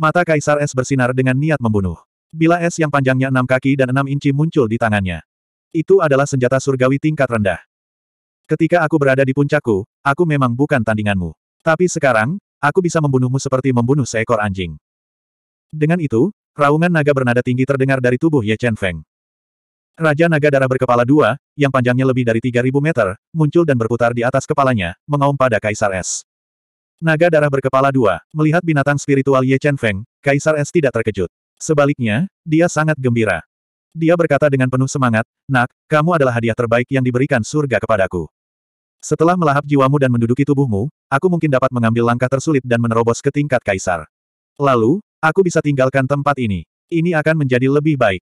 Mata Kaisar Es bersinar dengan niat membunuh. Bila es yang panjangnya enam kaki dan enam inci muncul di tangannya. Itu adalah senjata surgawi tingkat rendah. Ketika aku berada di puncakku, aku memang bukan tandinganmu. Tapi sekarang, aku bisa membunuhmu seperti membunuh seekor anjing. Dengan itu, raungan naga bernada tinggi terdengar dari tubuh Ye Chen Feng. Raja naga darah berkepala dua, yang panjangnya lebih dari 3.000 meter, muncul dan berputar di atas kepalanya, mengaum pada Kaisar Es. Naga darah berkepala dua, melihat binatang spiritual Ye Chen Feng, Kaisar Es tidak terkejut. Sebaliknya, dia sangat gembira. Dia berkata dengan penuh semangat, Nak, kamu adalah hadiah terbaik yang diberikan surga kepadaku. Setelah melahap jiwamu dan menduduki tubuhmu, aku mungkin dapat mengambil langkah tersulit dan menerobos ke tingkat kaisar. Lalu, aku bisa tinggalkan tempat ini. Ini akan menjadi lebih baik.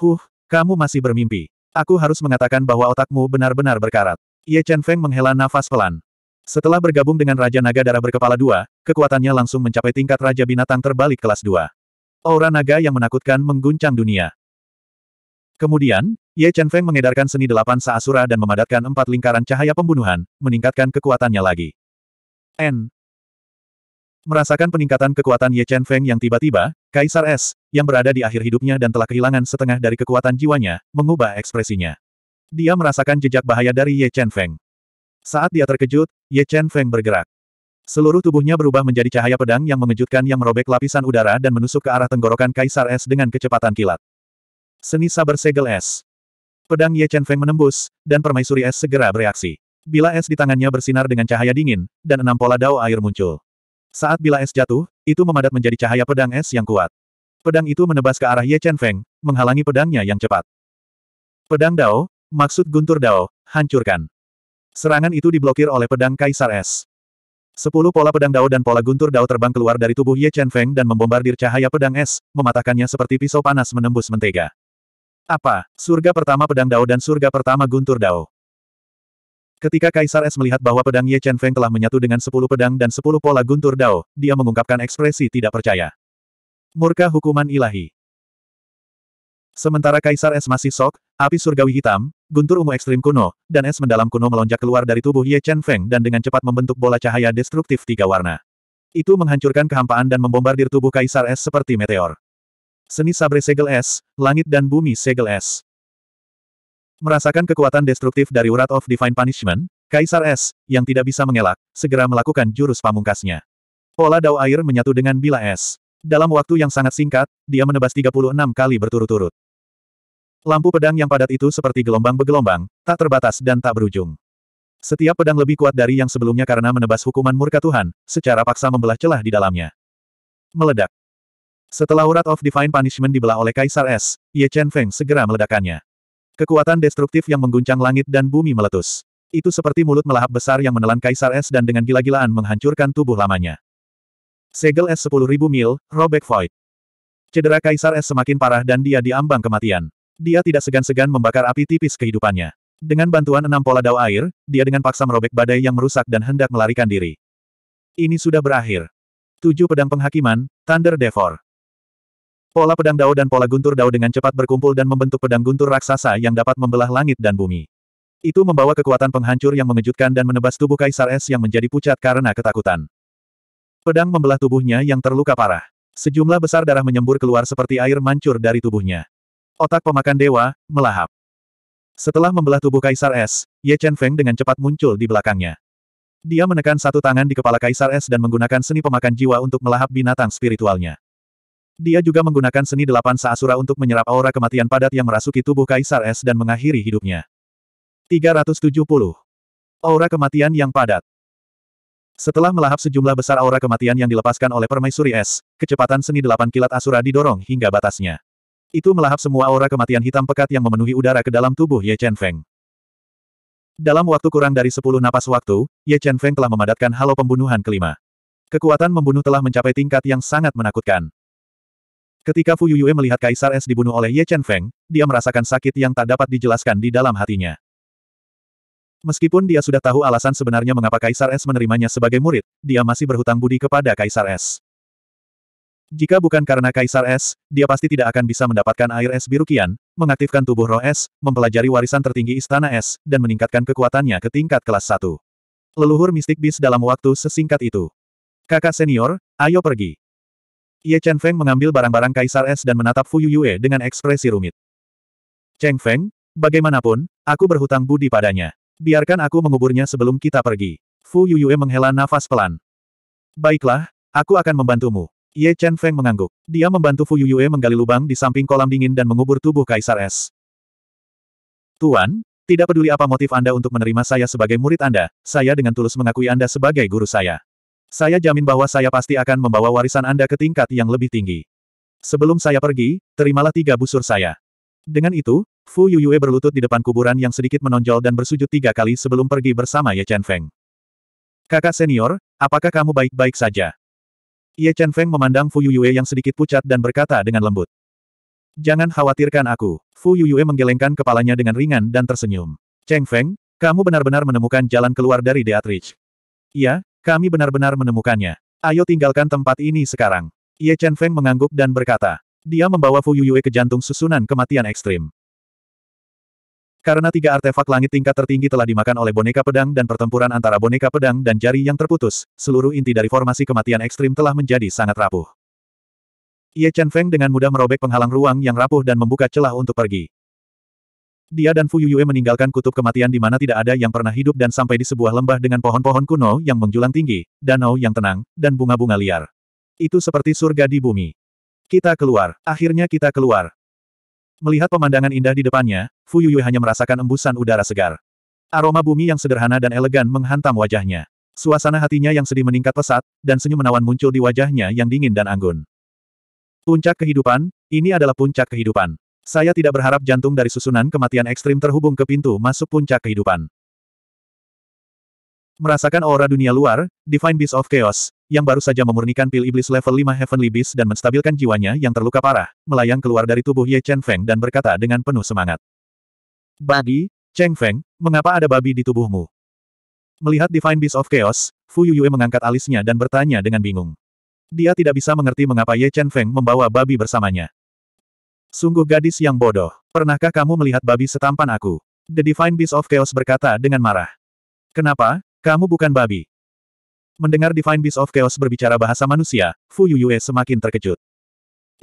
Huh, kamu masih bermimpi. Aku harus mengatakan bahwa otakmu benar-benar berkarat. Ye Chen Feng menghela nafas pelan. Setelah bergabung dengan Raja Naga Darah Berkepala Dua, kekuatannya langsung mencapai tingkat Raja Binatang Terbalik kelas Dua. Aura naga yang menakutkan mengguncang dunia. Kemudian, Ye Chen Feng mengedarkan seni delapan saasura dan memadatkan empat lingkaran cahaya pembunuhan, meningkatkan kekuatannya lagi. N. Merasakan peningkatan kekuatan Ye Chen Feng yang tiba-tiba, Kaisar S, yang berada di akhir hidupnya dan telah kehilangan setengah dari kekuatan jiwanya, mengubah ekspresinya. Dia merasakan jejak bahaya dari Ye Chen Feng. Saat dia terkejut, Ye Chen Feng bergerak. Seluruh tubuhnya berubah menjadi cahaya pedang yang mengejutkan yang merobek lapisan udara dan menusuk ke arah tenggorokan Kaisar Es dengan kecepatan kilat. Seni Sabar segel es. Pedang Ye Chen Feng menembus, dan permaisuri es segera bereaksi. Bila es di tangannya bersinar dengan cahaya dingin, dan enam pola dao air muncul. Saat bila es jatuh, itu memadat menjadi cahaya pedang es yang kuat. Pedang itu menebas ke arah Ye Chen Feng, menghalangi pedangnya yang cepat. Pedang dao, maksud guntur dao, hancurkan. Serangan itu diblokir oleh pedang kaisar es. Sepuluh pola pedang dao dan pola guntur dao terbang keluar dari tubuh Ye Chen Feng dan membombardir cahaya pedang es, mematahkannya seperti pisau panas menembus mentega. Apa, surga pertama pedang Dao dan surga pertama guntur Dao? Ketika Kaisar S melihat bahwa pedang Ye Chen Feng telah menyatu dengan sepuluh pedang dan sepuluh pola guntur Dao, dia mengungkapkan ekspresi tidak percaya. Murka hukuman ilahi. Sementara Kaisar S masih sok, api surgawi hitam, guntur ungu ekstrim kuno, dan es mendalam kuno melonjak keluar dari tubuh Ye Chen Feng dan dengan cepat membentuk bola cahaya destruktif tiga warna. Itu menghancurkan kehampaan dan membombardir tubuh Kaisar S seperti meteor. Seni sabre segel es, langit dan bumi segel es. Merasakan kekuatan destruktif dari Urat of Divine Punishment, Kaisar Es, yang tidak bisa mengelak, segera melakukan jurus pamungkasnya. Pola dao air menyatu dengan bila es. Dalam waktu yang sangat singkat, dia menebas 36 kali berturut-turut. Lampu pedang yang padat itu seperti gelombang bergelombang, tak terbatas dan tak berujung. Setiap pedang lebih kuat dari yang sebelumnya karena menebas hukuman murka Tuhan, secara paksa membelah celah di dalamnya. Meledak. Setelah urat of Divine Punishment dibelah oleh Kaisar S, Ye Chen Feng segera meledakannya. Kekuatan destruktif yang mengguncang langit dan bumi meletus. Itu seperti mulut melahap besar yang menelan Kaisar S dan dengan gila-gilaan menghancurkan tubuh lamanya. Segel S 10.000 mil, robek void. Cedera Kaisar S semakin parah dan dia diambang kematian. Dia tidak segan-segan membakar api tipis kehidupannya. Dengan bantuan enam pola dao air, dia dengan paksa merobek badai yang merusak dan hendak melarikan diri. Ini sudah berakhir. Tujuh pedang penghakiman, Thunder Devor. Pola pedang Dao dan pola guntur Dao dengan cepat berkumpul dan membentuk pedang guntur raksasa yang dapat membelah langit dan bumi. Itu membawa kekuatan penghancur yang mengejutkan dan menebas tubuh Kaisar Es yang menjadi pucat karena ketakutan. Pedang membelah tubuhnya yang terluka parah. Sejumlah besar darah menyembur keluar seperti air mancur dari tubuhnya. Otak pemakan dewa, melahap. Setelah membelah tubuh Kaisar Es, Ye Chen Feng dengan cepat muncul di belakangnya. Dia menekan satu tangan di kepala Kaisar Es dan menggunakan seni pemakan jiwa untuk melahap binatang spiritualnya. Dia juga menggunakan seni delapan saasura untuk menyerap aura kematian padat yang merasuki tubuh Kaisar Es dan mengakhiri hidupnya. 370. Aura kematian yang padat. Setelah melahap sejumlah besar aura kematian yang dilepaskan oleh permaisuri es, kecepatan seni delapan kilat Asura didorong hingga batasnya. Itu melahap semua aura kematian hitam pekat yang memenuhi udara ke dalam tubuh Ye Chen Feng. Dalam waktu kurang dari sepuluh napas waktu, Ye Chen Feng telah memadatkan halo pembunuhan kelima. Kekuatan membunuh telah mencapai tingkat yang sangat menakutkan. Ketika Fu Yuyue melihat Kaisar Es dibunuh oleh Ye Chen Feng, dia merasakan sakit yang tak dapat dijelaskan di dalam hatinya. Meskipun dia sudah tahu alasan sebenarnya mengapa Kaisar Es menerimanya sebagai murid, dia masih berhutang budi kepada Kaisar Es. Jika bukan karena Kaisar Es, dia pasti tidak akan bisa mendapatkan air es biru kian, mengaktifkan tubuh roh es, mempelajari warisan tertinggi istana es, dan meningkatkan kekuatannya ke tingkat kelas 1. Leluhur mistik bis dalam waktu sesingkat itu. Kakak senior, ayo pergi. Ye Chen Feng mengambil barang-barang Kaisar Es dan menatap Fu Yuyue dengan ekspresi rumit. Cheng Feng, bagaimanapun, aku berhutang budi padanya. Biarkan aku menguburnya sebelum kita pergi. Fu Yuyue menghela nafas pelan. Baiklah, aku akan membantumu. Ye Chen Feng mengangguk. Dia membantu Fu Yuyue menggali lubang di samping kolam dingin dan mengubur tubuh Kaisar Es. Tuan, tidak peduli apa motif Anda untuk menerima saya sebagai murid Anda, saya dengan tulus mengakui Anda sebagai guru saya. Saya jamin bahwa saya pasti akan membawa warisan Anda ke tingkat yang lebih tinggi. Sebelum saya pergi, terimalah tiga busur saya. Dengan itu, Fu Yuyue berlutut di depan kuburan yang sedikit menonjol dan bersujud tiga kali sebelum pergi bersama Ye Chen Feng. Kakak senior, apakah kamu baik-baik saja? Ye Chen Feng memandang Fu Yuyue yang sedikit pucat dan berkata dengan lembut. Jangan khawatirkan aku. Fu Yuyue menggelengkan kepalanya dengan ringan dan tersenyum. Cheng Feng, kamu benar-benar menemukan jalan keluar dari Deatrich. Iya, kami benar-benar menemukannya. Ayo tinggalkan tempat ini sekarang. Ye Chen Feng mengangguk dan berkata. Dia membawa Fu Yuyue ke jantung susunan kematian ekstrim. Karena tiga artefak langit tingkat tertinggi telah dimakan oleh boneka pedang dan pertempuran antara boneka pedang dan jari yang terputus, seluruh inti dari formasi kematian ekstrim telah menjadi sangat rapuh. Ye Chen Feng dengan mudah merobek penghalang ruang yang rapuh dan membuka celah untuk pergi. Dia dan Fu Yuyue meninggalkan kutub kematian di mana tidak ada yang pernah hidup dan sampai di sebuah lembah dengan pohon-pohon kuno yang menjulang tinggi, danau yang tenang, dan bunga-bunga liar. Itu seperti surga di bumi. Kita keluar. Akhirnya kita keluar. Melihat pemandangan indah di depannya, Fu Yuyue hanya merasakan embusan udara segar. Aroma bumi yang sederhana dan elegan menghantam wajahnya. Suasana hatinya yang sedih meningkat pesat, dan senyum menawan muncul di wajahnya yang dingin dan anggun. Puncak kehidupan, ini adalah puncak kehidupan. Saya tidak berharap jantung dari susunan kematian ekstrim terhubung ke pintu masuk puncak kehidupan. Merasakan aura dunia luar, Divine Beast of Chaos, yang baru saja memurnikan pil iblis level 5 Heavenly Beast dan menstabilkan jiwanya yang terluka parah, melayang keluar dari tubuh Ye Chen Feng dan berkata dengan penuh semangat. Babi, Cheng Feng, mengapa ada babi di tubuhmu? Melihat Divine Beast of Chaos, Fu Yuyue mengangkat alisnya dan bertanya dengan bingung. Dia tidak bisa mengerti mengapa Ye Chen Feng membawa babi bersamanya. Sungguh gadis yang bodoh. Pernahkah kamu melihat babi setampan aku? The Divine Beast of Chaos berkata dengan marah. Kenapa? Kamu bukan babi. Mendengar Divine Beast of Chaos berbicara bahasa manusia, Fu Yuyue semakin terkejut.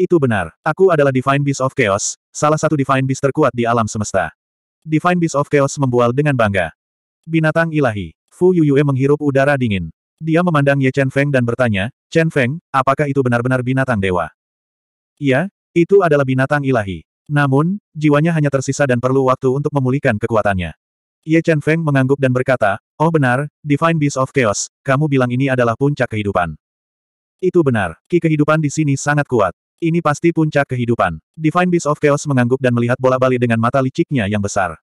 Itu benar, aku adalah Divine Beast of Chaos, salah satu Divine Beast terkuat di alam semesta. Divine Beast of Chaos membual dengan bangga. Binatang ilahi. Fu Yuyue menghirup udara dingin. Dia memandang Ye Chen Feng dan bertanya, Chen Feng, apakah itu benar-benar binatang dewa? Iya, itu adalah binatang ilahi. Namun, jiwanya hanya tersisa dan perlu waktu untuk memulihkan kekuatannya. Ye Chen Feng mengangguk dan berkata, Oh benar, Divine Beast of Chaos, kamu bilang ini adalah puncak kehidupan. Itu benar, ki kehidupan di sini sangat kuat. Ini pasti puncak kehidupan. Divine Beast of Chaos mengangguk dan melihat bola bali dengan mata liciknya yang besar.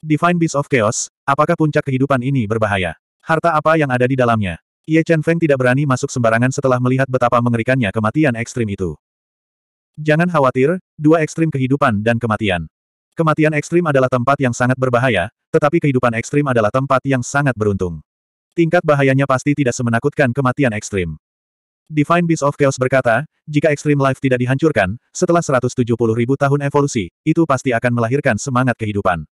Divine Beast of Chaos, apakah puncak kehidupan ini berbahaya? Harta apa yang ada di dalamnya? Ye Chen Feng tidak berani masuk sembarangan setelah melihat betapa mengerikannya kematian ekstrim itu. Jangan khawatir, dua ekstrim kehidupan dan kematian. Kematian ekstrim adalah tempat yang sangat berbahaya, tetapi kehidupan ekstrim adalah tempat yang sangat beruntung. Tingkat bahayanya pasti tidak semenakutkan kematian ekstrim. Divine Beast of Chaos berkata, jika ekstrim life tidak dihancurkan, setelah 170 ribu tahun evolusi, itu pasti akan melahirkan semangat kehidupan.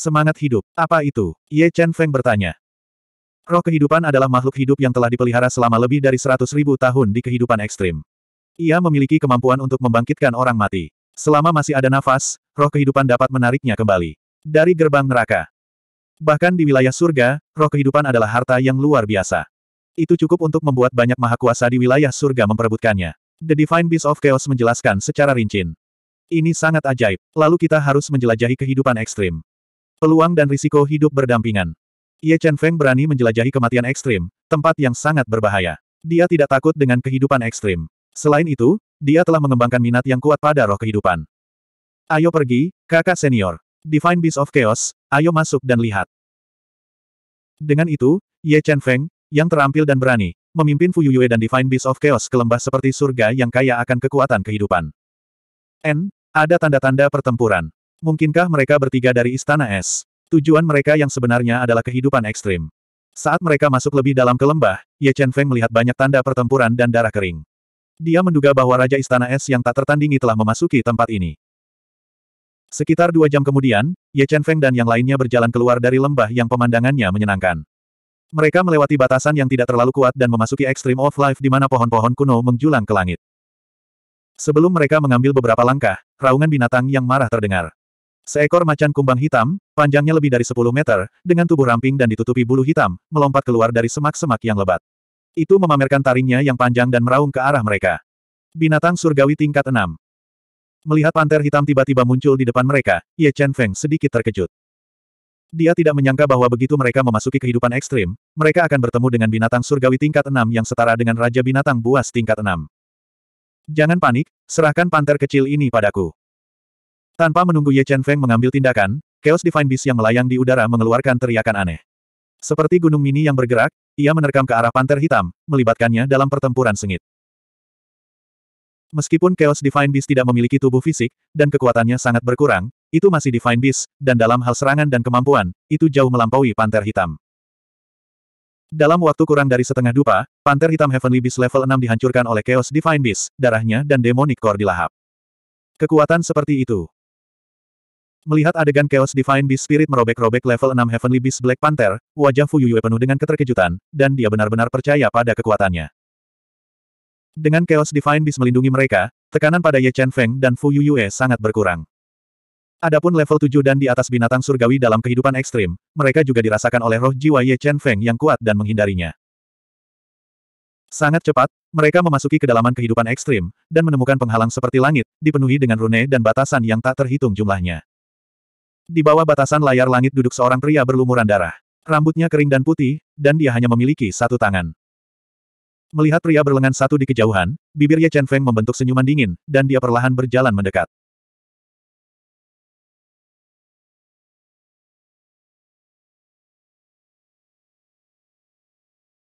Semangat hidup, apa itu? Ye Chen Feng bertanya. Roh kehidupan adalah makhluk hidup yang telah dipelihara selama lebih dari 100 ribu tahun di kehidupan ekstrim. Ia memiliki kemampuan untuk membangkitkan orang mati. Selama masih ada nafas, roh kehidupan dapat menariknya kembali. Dari gerbang neraka. Bahkan di wilayah surga, roh kehidupan adalah harta yang luar biasa. Itu cukup untuk membuat banyak mahakuasa di wilayah surga memperebutkannya. The Divine Beast of Chaos menjelaskan secara rinci. Ini sangat ajaib, lalu kita harus menjelajahi kehidupan ekstrim. Peluang dan risiko hidup berdampingan. Ye Chen Feng berani menjelajahi kematian ekstrim, tempat yang sangat berbahaya. Dia tidak takut dengan kehidupan ekstrim. Selain itu, dia telah mengembangkan minat yang kuat pada roh kehidupan. Ayo pergi, kakak senior. Divine Beast of Chaos, ayo masuk dan lihat. Dengan itu, Ye Chen Feng, yang terampil dan berani, memimpin Fu Yuyue dan Divine Beast of Chaos ke lembah seperti surga yang kaya akan kekuatan kehidupan. N, ada tanda-tanda pertempuran. Mungkinkah mereka bertiga dari Istana Es? Tujuan mereka yang sebenarnya adalah kehidupan ekstrim. Saat mereka masuk lebih dalam ke lembah, Ye Chen Feng melihat banyak tanda pertempuran dan darah kering. Dia menduga bahwa Raja Istana Es yang tak tertandingi telah memasuki tempat ini. Sekitar dua jam kemudian, Ye Chen Feng dan yang lainnya berjalan keluar dari lembah yang pemandangannya menyenangkan. Mereka melewati batasan yang tidak terlalu kuat dan memasuki Extreme of Life di mana pohon-pohon kuno menjulang ke langit. Sebelum mereka mengambil beberapa langkah, raungan binatang yang marah terdengar. Seekor macan kumbang hitam, panjangnya lebih dari 10 meter, dengan tubuh ramping dan ditutupi bulu hitam, melompat keluar dari semak-semak yang lebat. Itu memamerkan taringnya yang panjang dan meraung ke arah mereka. Binatang surgawi tingkat 6. Melihat panter hitam tiba-tiba muncul di depan mereka, Ye Chen Feng sedikit terkejut. Dia tidak menyangka bahwa begitu mereka memasuki kehidupan ekstrim, mereka akan bertemu dengan binatang surgawi tingkat 6 yang setara dengan Raja Binatang Buas tingkat 6. Jangan panik, serahkan panter kecil ini padaku. Tanpa menunggu Ye Chen Feng mengambil tindakan, Chaos Divine Beast yang melayang di udara mengeluarkan teriakan aneh. Seperti gunung mini yang bergerak, ia menerkam ke arah panter hitam, melibatkannya dalam pertempuran sengit. Meskipun Chaos Divine Beast tidak memiliki tubuh fisik, dan kekuatannya sangat berkurang, itu masih Divine Beast, dan dalam hal serangan dan kemampuan, itu jauh melampaui Panter Hitam. Dalam waktu kurang dari setengah dupa, Panter Hitam Heavenly Beast level 6 dihancurkan oleh Chaos Divine Beast, darahnya dan demonic core dilahap. Kekuatan seperti itu. Melihat adegan Chaos Divine Beast Spirit merobek-robek level 6 Heavenly Beast Black Panther, wajah Fu Yuyue penuh dengan keterkejutan, dan dia benar-benar percaya pada kekuatannya. Dengan Chaos Divine Beast melindungi mereka, tekanan pada Ye Chen Feng dan Yuyue sangat berkurang. Adapun level 7 dan di atas binatang surgawi dalam kehidupan ekstrim, mereka juga dirasakan oleh roh jiwa Ye Chen Feng yang kuat dan menghindarinya. Sangat cepat, mereka memasuki kedalaman kehidupan ekstrim, dan menemukan penghalang seperti langit, dipenuhi dengan rune dan batasan yang tak terhitung jumlahnya. Di bawah batasan layar langit duduk seorang pria berlumuran darah. Rambutnya kering dan putih, dan dia hanya memiliki satu tangan. Melihat pria berlengan satu di kejauhan, bibir Ye Chen Feng membentuk senyuman dingin, dan dia perlahan berjalan mendekat.